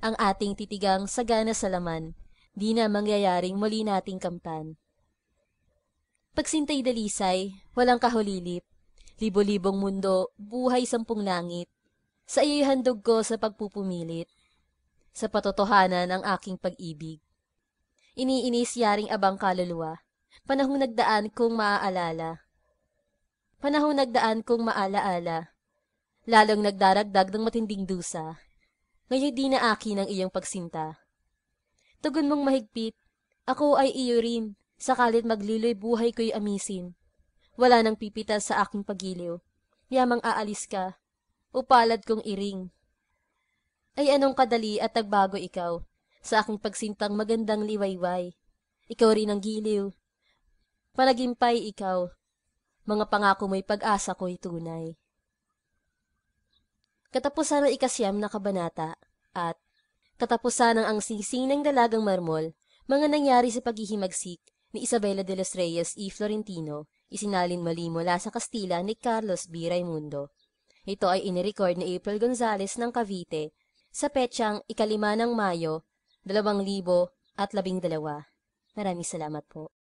ang ating titigang sagana sa laman, di na mangyayaring muli nating kamtan. Pagsintay dalisay, walang kahulilip, libo-libong mundo, buhay sampung langit, sa iyo'y handog ko sa pagpupumilit sa patotohanan ang aking pag-ibig. Iniinis yaring abang kaluluwa, panahong nagdaan kong maaalala. Panahong nagdaan kong maalaala, lalong nagdaragdag ng matinding dusa. Ngayon di na akin ang iyong pagsinta. Tugon mong mahigpit, ako ay iyo rin, sakalit magliloy buhay ko'y amisin. Wala nang pipitas sa aking pagiliw, yamang aalis ka, upalad kong iring. Ay anong kadali at tagbago ikaw sa aking pagsintang magandang liwayway. Ikaw rin ang giliw. Palagimpay ikaw. Mga pangako mo'y pag-asa ko'y tunay. Katapusan ng ikasyam na kabanata at katapusan ng ang sising ng dalagang marmol, mga nangyari sa paghihimagsik ni Isabela de los Reyes y Florentino, isinalin mali mula sa Kastila ni Carlos B. Raimundo. Ito ay inirecord ni April Gonzales ng Cavite sa petsang ikalima ng Mayo, 2012. Maraming salamat po.